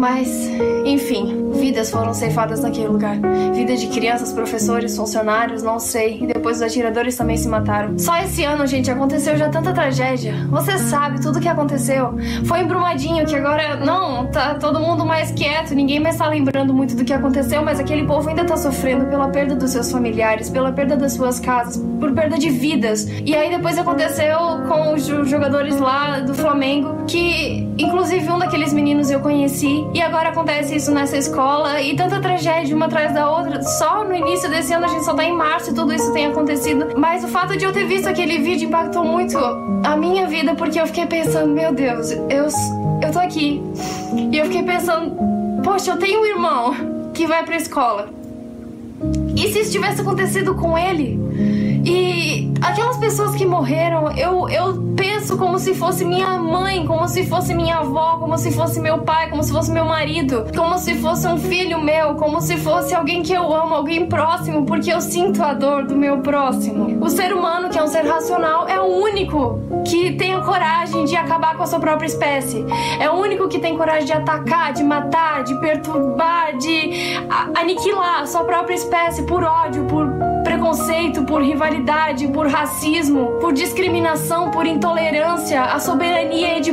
Mas, enfim vidas foram ceifadas naquele lugar. vidas de crianças, professores, funcionários, não sei. E depois os atiradores também se mataram. Só esse ano, gente, aconteceu já tanta tragédia. Você sabe tudo o que aconteceu. Foi embrumadinho que agora, não, tá todo mundo mais quieto, ninguém mais tá lembrando muito do que aconteceu, mas aquele povo ainda tá sofrendo pela perda dos seus familiares, pela perda das suas casas, por perda de vidas. E aí depois aconteceu com os jogadores lá do Flamengo, que inclusive um daqueles meninos eu conheci, e agora acontece isso nessa escola escola e tanta tragédia uma atrás da outra. Só no início desse ano, a gente só tá em março e tudo isso tem acontecido. Mas o fato de eu ter visto aquele vídeo impactou muito a minha vida, porque eu fiquei pensando, meu Deus, eu, eu tô aqui. E eu fiquei pensando, poxa, eu tenho um irmão que vai pra escola. E se isso tivesse acontecido com ele? E aquelas pessoas que morreram, eu, eu penso como se fosse minha mãe, como se fosse minha avó, como se fosse meu pai, como se fosse meu marido, como se fosse um filho meu, como se fosse alguém que eu amo, alguém próximo, porque eu sinto a dor do meu próximo. O ser humano, que é um ser racional, é o único que tem a coragem de acabar com a sua própria espécie. É o único que tem coragem de atacar, de matar, de perturbar, de aniquilar a sua própria espécie por ódio, por preconceito, por rivalidade, por racismo, por discriminação, por intolerância, a soberania é de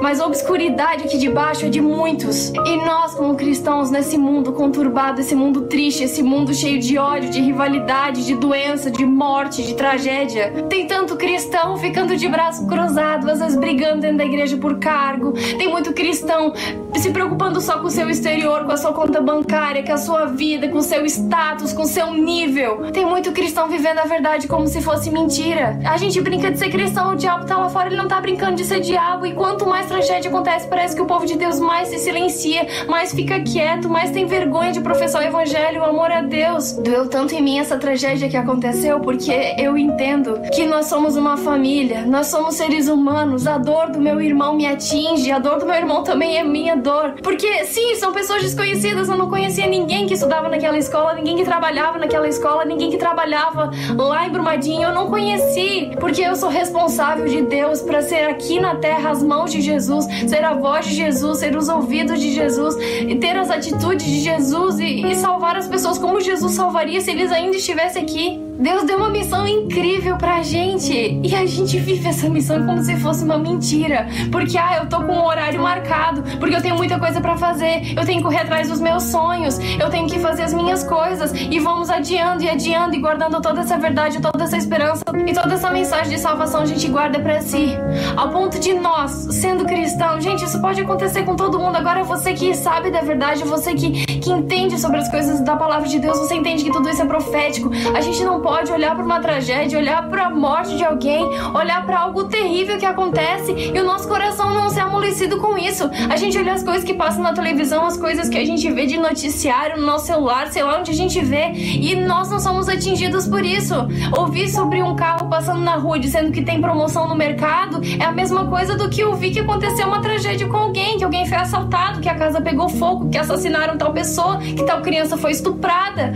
mas a obscuridade aqui de baixo é de muitos. E nós, como cristãos, nesse mundo conturbado, esse mundo triste, esse mundo cheio de ódio, de rivalidade, de doença, de morte, de tragédia, tem tanto cristão ficando de braço cruzado, às vezes brigando dentro da igreja por cargo, tem muito cristão se preocupando só com o seu exterior, com a sua conta bancária, com a sua vida, com o seu status, com o seu nível. Tem muito cristão vivendo a verdade como se fosse mentira. A gente brinca de ser cristão, o diabo tá lá fora, ele não tá brincando de ser diabo. E quando quanto mais tragédia acontece, parece que o povo de Deus mais se silencia, mais fica quieto, mais tem vergonha de professar o evangelho, o amor a Deus. Doeu tanto em mim essa tragédia que aconteceu, porque eu entendo que nós somos uma família, nós somos seres humanos, a dor do meu irmão me atinge, a dor do meu irmão também é minha dor. Porque, sim, são pessoas desconhecidas, eu não conhecia ninguém que estudava naquela escola, ninguém que trabalhava naquela escola, ninguém que trabalhava lá em Brumadinho, eu não conheci, porque eu sou responsável de Deus para ser aqui na terra as mãos mãos de Jesus, ser a voz de Jesus, ser os ouvidos de Jesus e ter as atitudes de Jesus e, e salvar as pessoas como Jesus salvaria se eles ainda estivessem aqui. Deus deu uma missão incrível pra gente e a gente vive essa missão como se fosse uma mentira. Porque, ah, eu tô com um horário marcado, porque eu tenho muita coisa para fazer, eu tenho que correr atrás dos meus sonhos, eu tenho que fazer as minhas coisas e vamos adiando e adiando e guardando toda essa verdade, toda essa esperança e toda essa mensagem de salvação a gente guarda para si. Ao ponto de nós, sendo cristão, gente, isso pode acontecer com todo mundo. Agora você que sabe da verdade, você que, que entende sobre as coisas da palavra de Deus, você entende que tudo isso é profético. A gente não pode pode olhar para uma tragédia, olhar para a morte de alguém, olhar para algo terrível que acontece e o nosso coração não ser amolecido com isso. A gente olha as coisas que passam na televisão, as coisas que a gente vê de noticiário no nosso celular, sei lá onde a gente vê, e nós não somos atingidos por isso. Ouvir sobre um carro passando na rua dizendo que tem promoção no mercado é a mesma coisa do que ouvir que aconteceu uma tragédia com alguém, que alguém foi assaltado, que a casa pegou fogo, que assassinaram tal pessoa, que tal criança foi estuprada.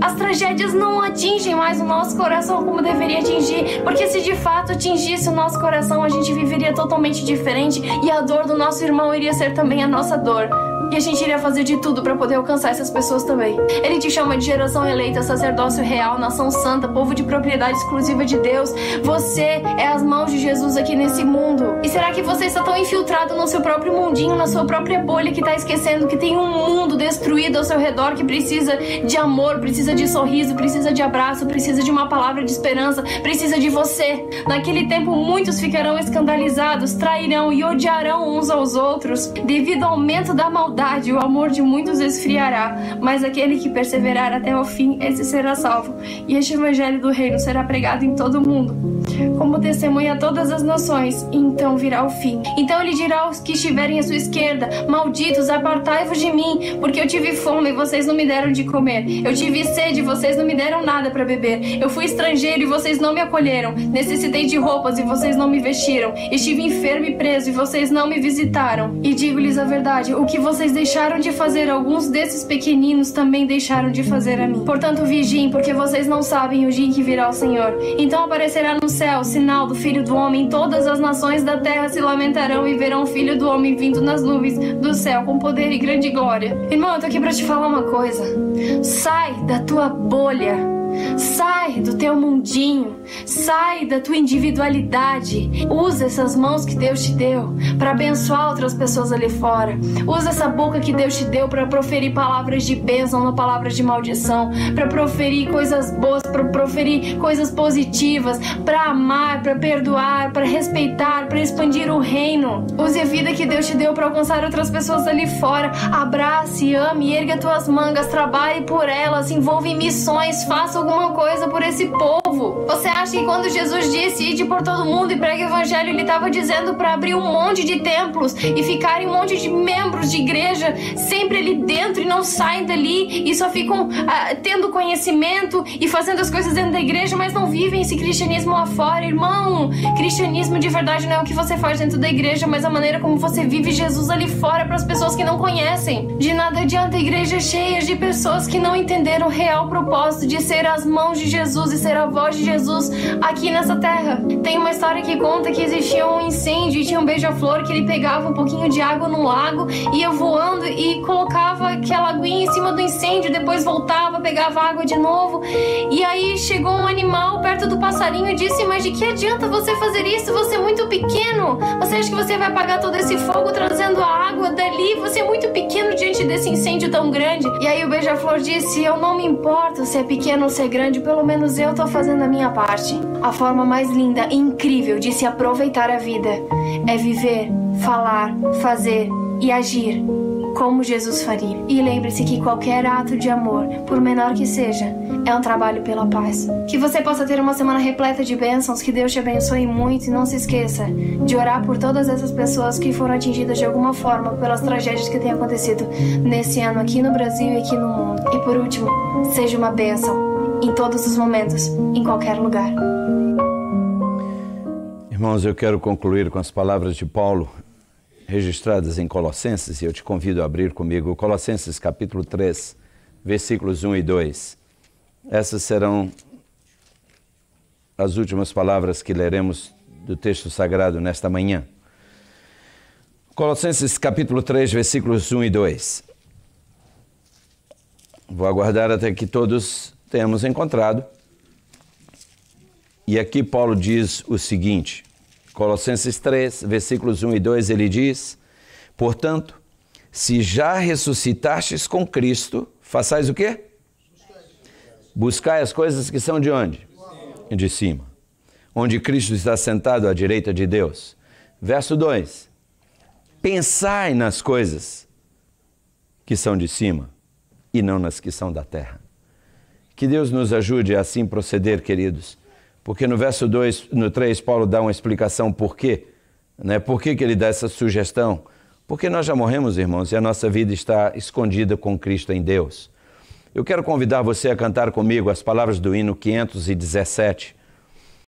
As tragédias não atingem mais mais o nosso coração como deveria atingir, porque se de fato atingisse o nosso coração, a gente viveria totalmente diferente e a dor do nosso irmão iria ser também a nossa dor. E a gente iria fazer de tudo para poder alcançar essas pessoas também. Ele te chama de geração eleita, sacerdócio real, nação santa, povo de propriedade exclusiva de Deus. Você é as mãos de Jesus aqui nesse mundo. E será que você está tão infiltrado no seu próprio mundinho, na sua própria bolha, que está esquecendo que tem um mundo destruído ao seu redor que precisa de amor, precisa de sorriso, precisa de abraço, precisa de uma palavra de esperança, precisa de você? Naquele tempo, muitos ficarão escandalizados, trairão e odiarão uns aos outros devido ao aumento da maldade o amor de muitos esfriará, mas aquele que perseverar até o fim, esse será salvo. E este evangelho do reino será pregado em todo o mundo como testemunha a todas as nações, e então virá o fim. Então ele dirá aos que estiverem à sua esquerda: Malditos, apartai-vos de mim, porque eu tive fome e vocês não me deram de comer. Eu tive sede e vocês não me deram nada para beber. Eu fui estrangeiro e vocês não me acolheram. Necessitei de roupas e vocês não me vestiram. Estive enfermo e preso e vocês não me visitaram. E digo-lhes a verdade: o que vocês deixaram de fazer alguns desses pequeninos também deixaram de fazer a mim. Portanto, vigiem, porque vocês não sabem o dia em que virá o Senhor. Então aparecerá no céu sinal do Filho do Homem, todas as nações da terra se lamentarão e verão o Filho do Homem vindo nas nuvens do céu com poder e grande glória. Irmão, eu tô aqui para te falar uma coisa. Sai da tua bolha Sai do teu mundinho, sai da tua individualidade. Usa essas mãos que Deus te deu para abençoar outras pessoas ali fora. Usa essa boca que Deus te deu para proferir palavras de bênção, não palavras de maldição, para proferir coisas boas, para proferir coisas positivas, para amar, para perdoar, para respeitar, para expandir o reino. Use a vida que Deus te deu para alcançar outras pessoas ali fora. Abrace, ame, erga tuas mangas, trabalhe por elas, envolve em missões, faça alguma coisa por esse povo. Você acha que quando Jesus disse ide por todo mundo e pregue o evangelho, ele estava dizendo para abrir um monte de templos e ficarem um monte de membros de igreja sempre ali dentro e não saem dali e só ficam ah, tendo conhecimento e fazendo as coisas dentro da igreja, mas não vivem esse cristianismo lá fora, irmão. Cristianismo de verdade não é o que você faz dentro da igreja, mas a maneira como você vive Jesus ali fora para as pessoas que não conhecem. De nada adianta igrejas igreja cheia de pessoas que não entenderam o real propósito de ser as mãos de Jesus e ser a voz de Jesus aqui nessa terra. Tem uma história que conta que existia um incêndio e tinha um beija-flor que ele pegava um pouquinho de água no lago, ia voando e colocava aquela aguinha em cima do incêndio, depois voltava, pegava água de novo. E aí chegou um animal perto do passarinho e disse: Mas de que adianta você fazer isso? Você é muito pequeno. Você acha que você vai apagar todo esse fogo trazendo a água dali? Você é muito pequeno diante desse incêndio tão grande. E aí o beija-flor disse: Eu não me importo se é pequeno ou se é ser grande, pelo menos eu tô fazendo a minha parte. A forma mais linda e incrível de se aproveitar a vida é viver, falar, fazer e agir como Jesus faria. E lembre-se que qualquer ato de amor, por menor que seja, é um trabalho pela paz. Que você possa ter uma semana repleta de bênçãos, que Deus te abençoe muito e não se esqueça de orar por todas essas pessoas que foram atingidas de alguma forma pelas tragédias que têm acontecido nesse ano aqui no Brasil e aqui no mundo. E por último, seja uma bênção em todos os momentos, em qualquer lugar. Irmãos, eu quero concluir com as palavras de Paulo registradas em Colossenses, e eu te convido a abrir comigo Colossenses capítulo 3, versículos 1 e 2. Essas serão as últimas palavras que leremos do texto sagrado nesta manhã. Colossenses capítulo 3, versículos 1 e 2. Vou aguardar até que todos temos encontrado. E aqui Paulo diz o seguinte, Colossenses 3, versículos 1 e 2, ele diz: Portanto, se já ressuscitastes com Cristo, façais o quê? Buscai as coisas que são de onde? De cima. Onde Cristo está sentado à direita de Deus. Verso 2: Pensai nas coisas que são de cima e não nas que são da terra. Que Deus nos ajude a assim proceder, queridos. Porque no verso 2, no 3, Paulo dá uma explicação por quê. Né? Por que, que ele dá essa sugestão? Porque nós já morremos, irmãos, e a nossa vida está escondida com Cristo em Deus. Eu quero convidar você a cantar comigo as palavras do hino 517.